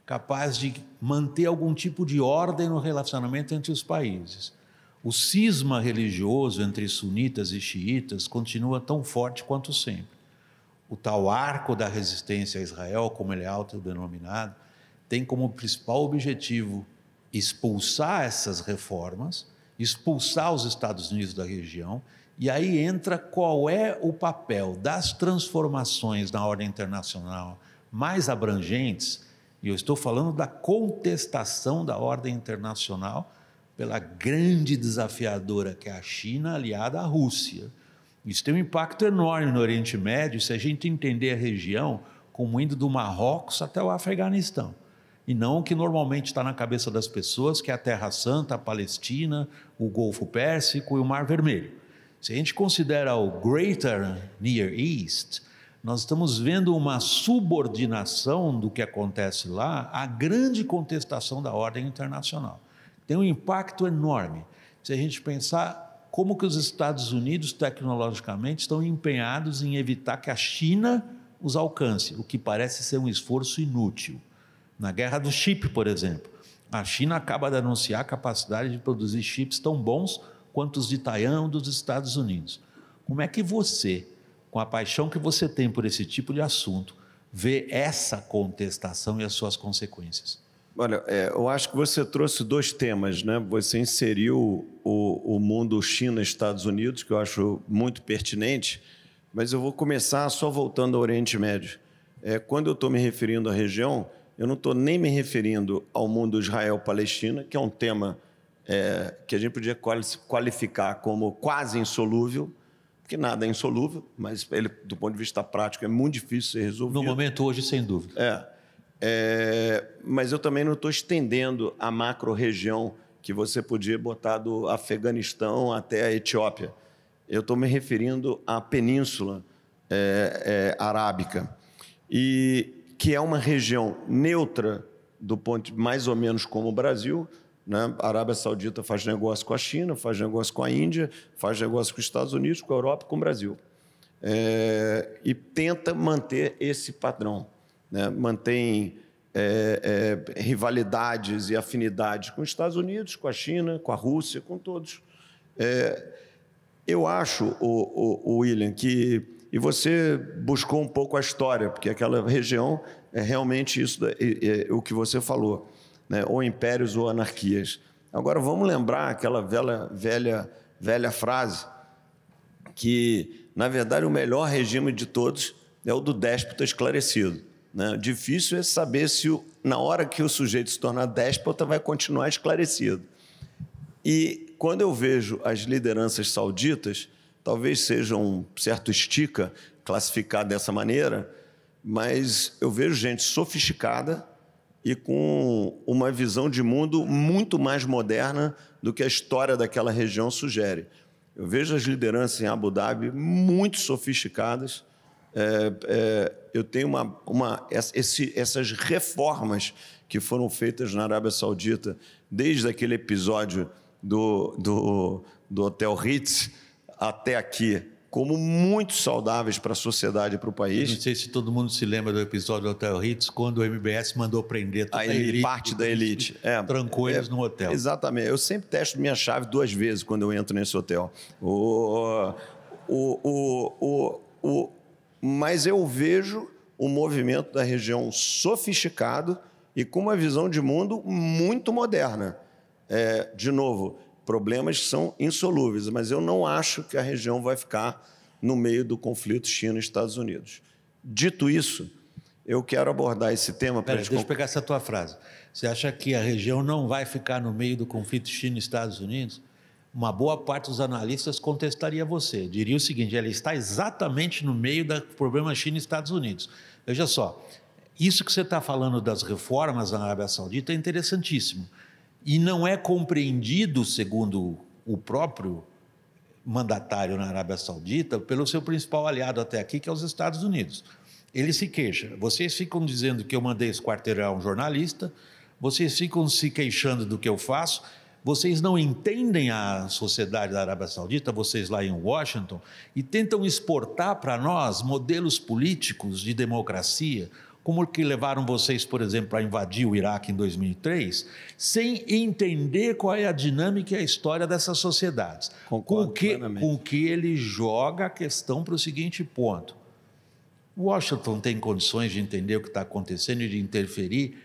capaz de manter algum tipo de ordem no relacionamento entre os países. O cisma religioso entre sunitas e xiitas continua tão forte quanto sempre. O tal arco da resistência a Israel, como ele é autodenominado, tem como principal objetivo expulsar essas reformas, expulsar os Estados Unidos da região, e aí entra qual é o papel das transformações na ordem internacional mais abrangentes, e eu estou falando da contestação da ordem internacional pela grande desafiadora que é a China aliada à Rússia. Isso tem um impacto enorme no Oriente Médio se a gente entender a região como indo do Marrocos até o Afeganistão. E não o que normalmente está na cabeça das pessoas, que é a Terra Santa, a Palestina, o Golfo Pérsico e o Mar Vermelho. Se a gente considera o Greater Near East, nós estamos vendo uma subordinação do que acontece lá à grande contestação da ordem internacional tem um impacto enorme. Se a gente pensar como que os Estados Unidos tecnologicamente estão empenhados em evitar que a China os alcance, o que parece ser um esforço inútil. Na guerra do chip, por exemplo, a China acaba de anunciar a capacidade de produzir chips tão bons quanto os de Taiwan dos Estados Unidos. Como é que você, com a paixão que você tem por esse tipo de assunto, vê essa contestação e as suas consequências? Olha, é, eu acho que você trouxe dois temas, né? Você inseriu o, o mundo China-Estados Unidos, que eu acho muito pertinente, mas eu vou começar só voltando ao Oriente Médio. É, quando eu estou me referindo à região, eu não estou nem me referindo ao mundo Israel-Palestina, que é um tema é, que a gente podia qualificar como quase insolúvel, porque nada é insolúvel, mas ele, do ponto de vista prático, é muito difícil ser resolvido. No momento hoje, sem dúvida. É. É, mas eu também não estou estendendo a macro-região que você podia botar do Afeganistão até a Etiópia. Eu estou me referindo à Península é, é, Arábica, e que é uma região neutra do ponto mais ou menos como o Brasil. Né? A Arábia Saudita faz negócio com a China, faz negócio com a Índia, faz negócio com os Estados Unidos, com a Europa, com o Brasil. É, e tenta manter esse padrão né, mantém é, é, rivalidades e afinidades com os Estados Unidos, com a China, com a Rússia, com todos. É, eu acho, o, o, o, William, que e você buscou um pouco a história, porque aquela região é realmente isso, é, é, é o que você falou, né, ou impérios ou anarquias. Agora vamos lembrar aquela velha, velha, velha frase que, na verdade, o melhor regime de todos é o do déspota esclarecido. Né? Difícil é saber se, o, na hora que o sujeito se torna déspota, vai continuar esclarecido. E quando eu vejo as lideranças sauditas, talvez seja um certo estica classificar dessa maneira, mas eu vejo gente sofisticada e com uma visão de mundo muito mais moderna do que a história daquela região sugere. Eu vejo as lideranças em Abu Dhabi muito sofisticadas, é, é, eu tenho uma, uma, esse, essas reformas que foram feitas na Arábia Saudita, desde aquele episódio do, do, do Hotel Ritz até aqui, como muito saudáveis para a sociedade e para o país. não sei se todo mundo se lembra do episódio do Hotel Ritz, quando o MBS mandou prender toda a, elite, a elite, parte da elite. É, trancou é, eles no hotel. Exatamente. Eu sempre testo minha chave duas vezes quando eu entro nesse hotel. O, o, o, o, o mas eu vejo o movimento da região sofisticado e com uma visão de mundo muito moderna. É, de novo, problemas são insolúveis, mas eu não acho que a região vai ficar no meio do conflito China-Estados Unidos. Dito isso, eu quero abordar esse tema para. Deixa eu pegar essa tua frase. Você acha que a região não vai ficar no meio do conflito China-Estados Unidos? uma boa parte dos analistas contestaria você. Diria o seguinte: ela está exatamente no meio do problema China e Estados Unidos. Veja só, isso que você está falando das reformas na Arábia Saudita é interessantíssimo. E não é compreendido, segundo o próprio mandatário na Arábia Saudita, pelo seu principal aliado até aqui, que é os Estados Unidos. Ele se queixa. Vocês ficam dizendo que eu mandei esquarteirar um jornalista, vocês ficam se queixando do que eu faço vocês não entendem a sociedade da Arábia Saudita, vocês lá em Washington, e tentam exportar para nós modelos políticos de democracia, como que levaram vocês, por exemplo, a invadir o Iraque em 2003, sem entender qual é a dinâmica e a história dessas sociedades. Concordo com que, com que ele joga a questão para o seguinte ponto. Washington tem condições de entender o que está acontecendo e de interferir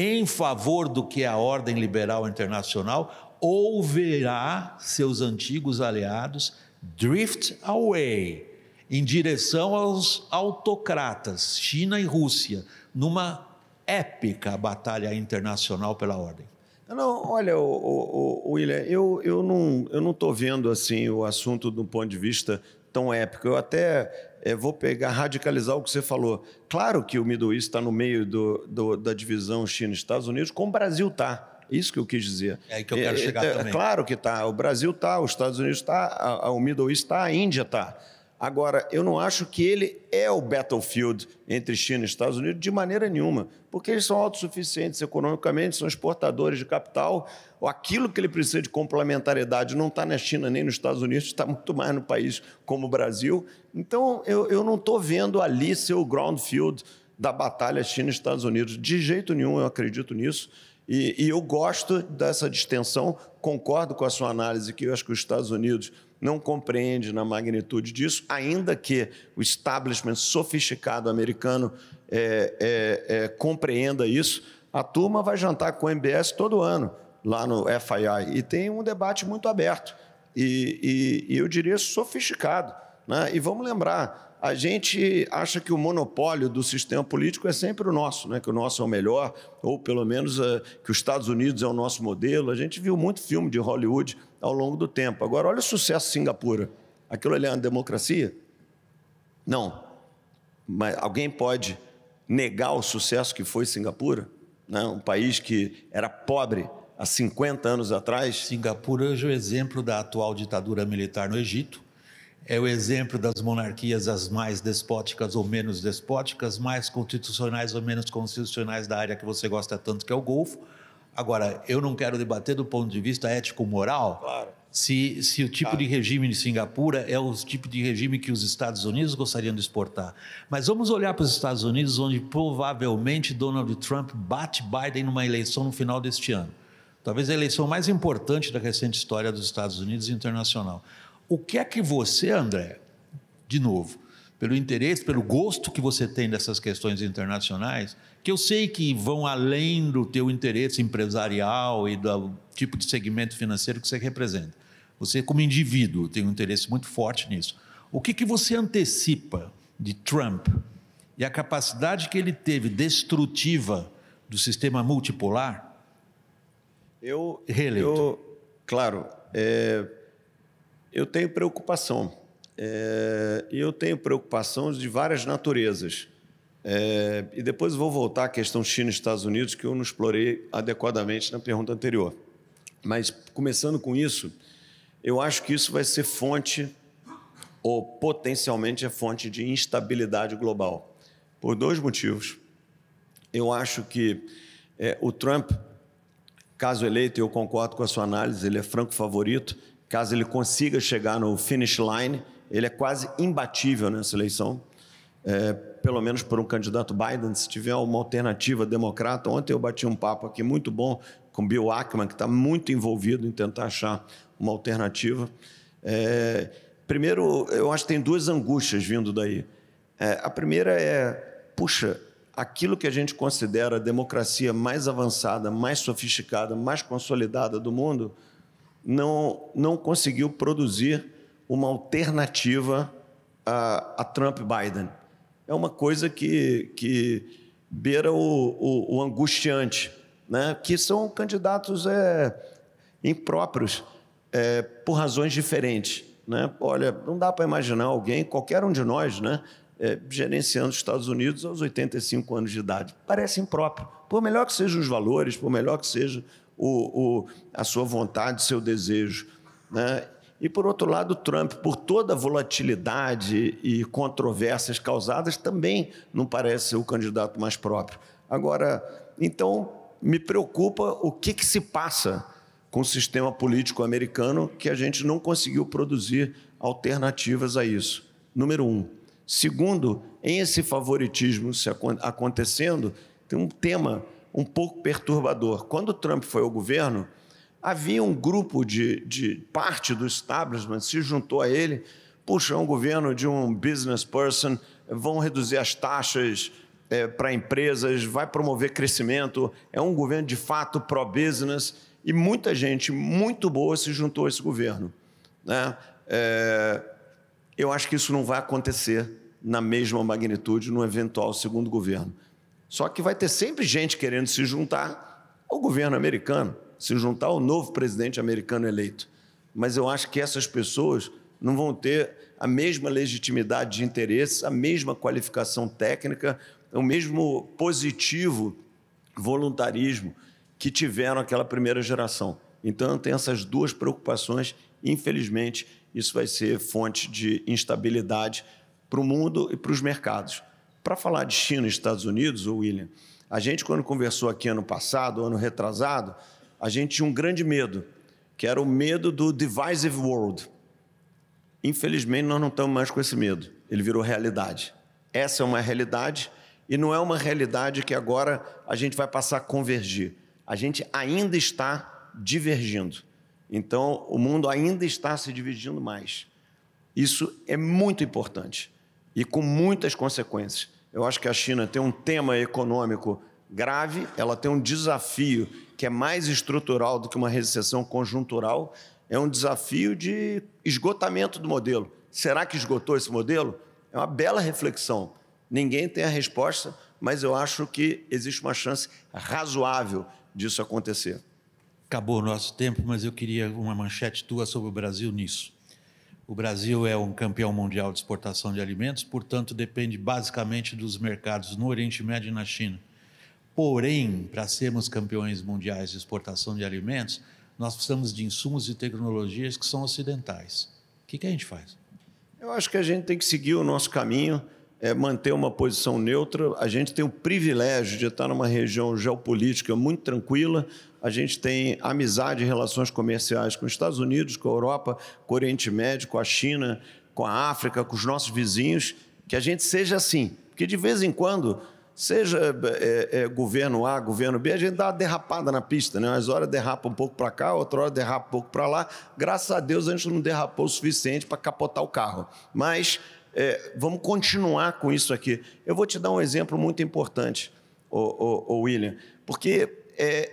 em favor do que é a ordem liberal internacional, ou verá seus antigos aliados drift away em direção aos autocratas, China e Rússia, numa épica batalha internacional pela ordem. Não, olha, o, o, o William, eu, eu não estou vendo assim o assunto do ponto de vista tão épico. Eu até é, vou pegar, radicalizar o que você falou. Claro que o Middle East está no meio do, do, da divisão China-Estados Unidos, como o Brasil está. Isso que eu quis dizer. É aí que eu quero é, chegar é, é também. Claro que está. O Brasil está, os Estados Unidos está, o Middle East está, a Índia está. Agora, eu não acho que ele é o battlefield entre China e Estados Unidos de maneira nenhuma, porque eles são autossuficientes economicamente, são exportadores de capital. Aquilo que ele precisa de complementariedade não está na China nem nos Estados Unidos, está muito mais no país como o Brasil. Então, eu, eu não estou vendo ali ser o ground field da batalha China-Estados Unidos. De jeito nenhum eu acredito nisso. E, e, eu gosto dessa distensão, concordo com a sua análise, que eu acho que os Estados Unidos não compreende na magnitude disso, ainda que o establishment sofisticado americano é, é, é, compreenda isso. A turma vai jantar com o MBS todo ano lá no FII e tem um debate muito aberto e, e, e eu diria sofisticado. Né? E vamos lembrar, a gente acha que o monopólio do sistema político é sempre o nosso, né? que o nosso é o melhor, ou pelo menos eh, que os Estados Unidos é o nosso modelo. A gente viu muito filme de Hollywood ao longo do tempo. Agora, olha o sucesso de Singapura. Aquilo ali é uma democracia? Não. Mas alguém pode negar o sucesso que foi Singapura? Né? Um país que era pobre há 50 anos atrás. Singapura hoje é o exemplo da atual ditadura militar no Egito é o exemplo das monarquias as mais despóticas ou menos despóticas, mais constitucionais ou menos constitucionais da área que você gosta tanto, que é o Golfo. Agora, eu não quero debater do ponto de vista ético-moral claro. se, se o tipo claro. de regime de Singapura é o tipo de regime que os Estados Unidos gostariam de exportar. Mas vamos olhar para os Estados Unidos, onde provavelmente Donald Trump bate Biden numa eleição no final deste ano. Talvez a eleição mais importante da recente história dos Estados Unidos internacional. O que é que você, André, de novo, pelo interesse, pelo gosto que você tem dessas questões internacionais, que eu sei que vão além do teu interesse empresarial e do tipo de segmento financeiro que você representa. Você, como indivíduo, tem um interesse muito forte nisso. O que, que você antecipa de Trump e a capacidade que ele teve destrutiva do sistema multipolar? Eu, eu claro, é, eu tenho preocupação. É, eu tenho preocupação de várias naturezas. É, e depois vou voltar à questão China e Estados Unidos, que eu não explorei adequadamente na pergunta anterior. Mas, começando com isso, eu acho que isso vai ser fonte, ou potencialmente é fonte de instabilidade global, por dois motivos. Eu acho que é, o Trump, caso eleito, eu concordo com a sua análise, ele é franco favorito, Caso ele consiga chegar no finish line, ele é quase imbatível nessa eleição, é, pelo menos por um candidato Biden. Se tiver uma alternativa democrata, ontem eu bati um papo aqui muito bom com Bill Ackman, que está muito envolvido em tentar achar uma alternativa. É, primeiro, eu acho que tem duas angústias vindo daí. É, a primeira é, puxa, aquilo que a gente considera a democracia mais avançada, mais sofisticada, mais consolidada do mundo não, não conseguiu produzir uma alternativa a, a Trump-Biden. É uma coisa que, que beira o, o, o angustiante, né? que são candidatos é, impróprios é, por razões diferentes. Né? Olha, não dá para imaginar alguém, qualquer um de nós, né? É, gerenciando os Estados Unidos aos 85 anos de idade. Parece impróprio. Por melhor que sejam os valores, por melhor que seja o, o, a sua vontade, o seu desejo. Né? E, por outro lado, Trump, por toda a volatilidade e controvérsias causadas, também não parece ser o candidato mais próprio. Agora, então, me preocupa o que, que se passa com o sistema político americano que a gente não conseguiu produzir alternativas a isso. Número um. Segundo, em esse favoritismo se acontecendo, tem um tema um pouco perturbador. Quando Trump foi ao governo, havia um grupo de, de parte do establishment se juntou a ele. Puxa, é um governo de um business person, vão reduzir as taxas é, para empresas, vai promover crescimento. É um governo de fato pró-business e muita gente muito boa se juntou a esse governo. Né? É, eu acho que isso não vai acontecer na mesma magnitude no eventual segundo governo. Só que vai ter sempre gente querendo se juntar ao governo americano, se juntar ao novo presidente americano eleito. Mas eu acho que essas pessoas não vão ter a mesma legitimidade de interesses, a mesma qualificação técnica, o mesmo positivo voluntarismo que tiveram aquela primeira geração. Então, tem essas duas preocupações. Infelizmente, isso vai ser fonte de instabilidade para o mundo e para os mercados. Para falar de China e Estados Unidos, William, a gente, quando conversou aqui ano passado, ano retrasado, a gente tinha um grande medo, que era o medo do divisive world. Infelizmente, nós não estamos mais com esse medo. Ele virou realidade. Essa é uma realidade e não é uma realidade que agora a gente vai passar a convergir. A gente ainda está divergindo. Então, o mundo ainda está se dividindo mais. Isso é muito importante e com muitas consequências. Eu acho que a China tem um tema econômico grave, ela tem um desafio que é mais estrutural do que uma recessão conjuntural, é um desafio de esgotamento do modelo. Será que esgotou esse modelo? É uma bela reflexão. Ninguém tem a resposta, mas eu acho que existe uma chance razoável disso acontecer. Acabou o nosso tempo, mas eu queria uma manchete tua sobre o Brasil nisso. O Brasil é um campeão mundial de exportação de alimentos, portanto, depende basicamente dos mercados no Oriente Médio e na China. Porém, para sermos campeões mundiais de exportação de alimentos, nós precisamos de insumos e tecnologias que são ocidentais. O que, que a gente faz? Eu acho que a gente tem que seguir o nosso caminho é, manter uma posição neutra. A gente tem o privilégio de estar numa região geopolítica muito tranquila. A gente tem amizade e relações comerciais com os Estados Unidos, com a Europa, com o Oriente Médio, com a China, com a África, com os nossos vizinhos. Que a gente seja assim, porque de vez em quando seja é, é, governo A, governo B, a gente dá uma derrapada na pista, né? Umas horas derrapa um pouco para cá, outra hora derrapa um pouco para lá. Graças a Deus a gente não derrapou o suficiente para capotar o carro. Mas é, vamos continuar com isso aqui. Eu vou te dar um exemplo muito importante, ô, ô, ô William, porque é,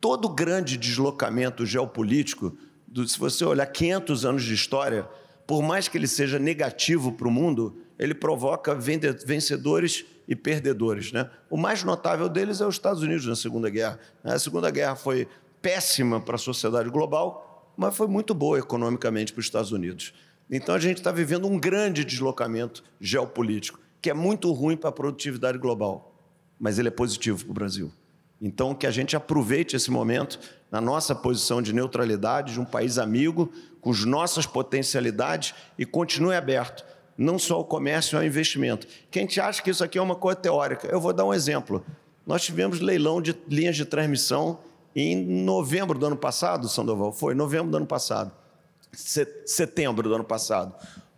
todo grande deslocamento geopolítico, do, se você olhar 500 anos de história, por mais que ele seja negativo para o mundo, ele provoca vencedores e perdedores. Né? O mais notável deles é os Estados Unidos na Segunda Guerra. Né? A Segunda Guerra foi péssima para a sociedade global, mas foi muito boa economicamente para os Estados Unidos. Então a gente está vivendo um grande deslocamento geopolítico, que é muito ruim para a produtividade global, mas ele é positivo para o Brasil. Então que a gente aproveite esse momento na nossa posição de neutralidade, de um país amigo, com as nossas potencialidades e continue aberto não só ao comércio, ao investimento. Quem te acha que isso aqui é uma coisa teórica? Eu vou dar um exemplo. Nós tivemos leilão de linhas de transmissão em novembro do ano passado, Sandoval, foi novembro do ano passado setembro do ano passado.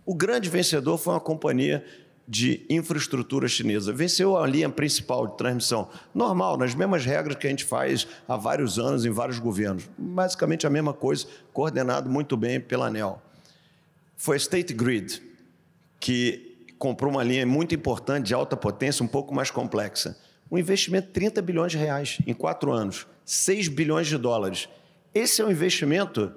O grande vencedor foi uma companhia de infraestrutura chinesa. Venceu a linha principal de transmissão. Normal, nas mesmas regras que a gente faz há vários anos em vários governos. Basicamente a mesma coisa, coordenado muito bem pela ANEL. Foi a State Grid, que comprou uma linha muito importante, de alta potência, um pouco mais complexa. Um investimento de 30 bilhões de reais em quatro anos, 6 bilhões de dólares. Esse é um investimento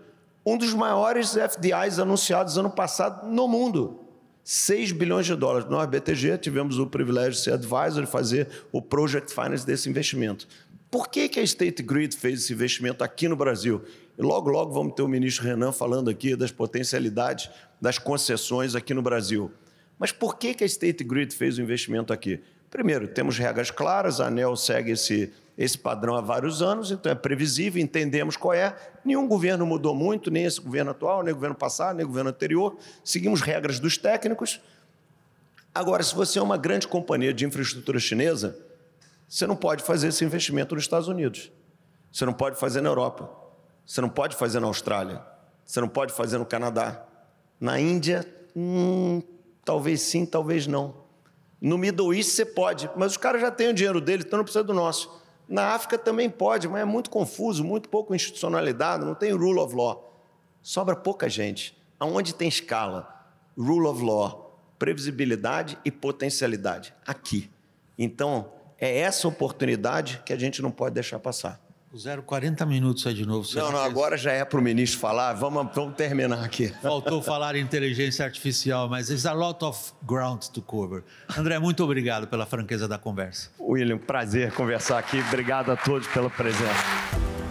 um dos maiores FDIs anunciados ano passado no mundo. 6 bilhões de dólares. Nós, BTG, tivemos o privilégio de ser advisor e fazer o project finance desse investimento. Por que, que a State Grid fez esse investimento aqui no Brasil? E logo, logo vamos ter o ministro Renan falando aqui das potencialidades das concessões aqui no Brasil. Mas por que, que a State Grid fez o investimento aqui? Primeiro, temos regras claras, a ANEL segue esse, esse padrão há vários anos, então é previsível, entendemos qual é. Nenhum governo mudou muito, nem esse governo atual, nem o governo passado, nem o governo anterior. Seguimos regras dos técnicos. Agora, se você é uma grande companhia de infraestrutura chinesa, você não pode fazer esse investimento nos Estados Unidos. Você não pode fazer na Europa. Você não pode fazer na Austrália. Você não pode fazer no Canadá. Na Índia, hum, talvez sim, talvez não. No Middle East você pode, mas os caras já têm o dinheiro dele, então não precisa do nosso. Na África também pode, mas é muito confuso, muito pouco institucionalidade, não tem rule of law. Sobra pouca gente. Aonde tem escala? Rule of law, previsibilidade e potencialidade. Aqui. Então, é essa oportunidade que a gente não pode deixar passar zero 40 minutos aí de novo. Não, não, agora já é para o ministro falar. Vamos, vamos terminar aqui. Faltou falar em inteligência artificial, mas there's a lot of ground to cover. André, muito obrigado pela franqueza da conversa. William, prazer conversar aqui. Obrigado a todos pela presença.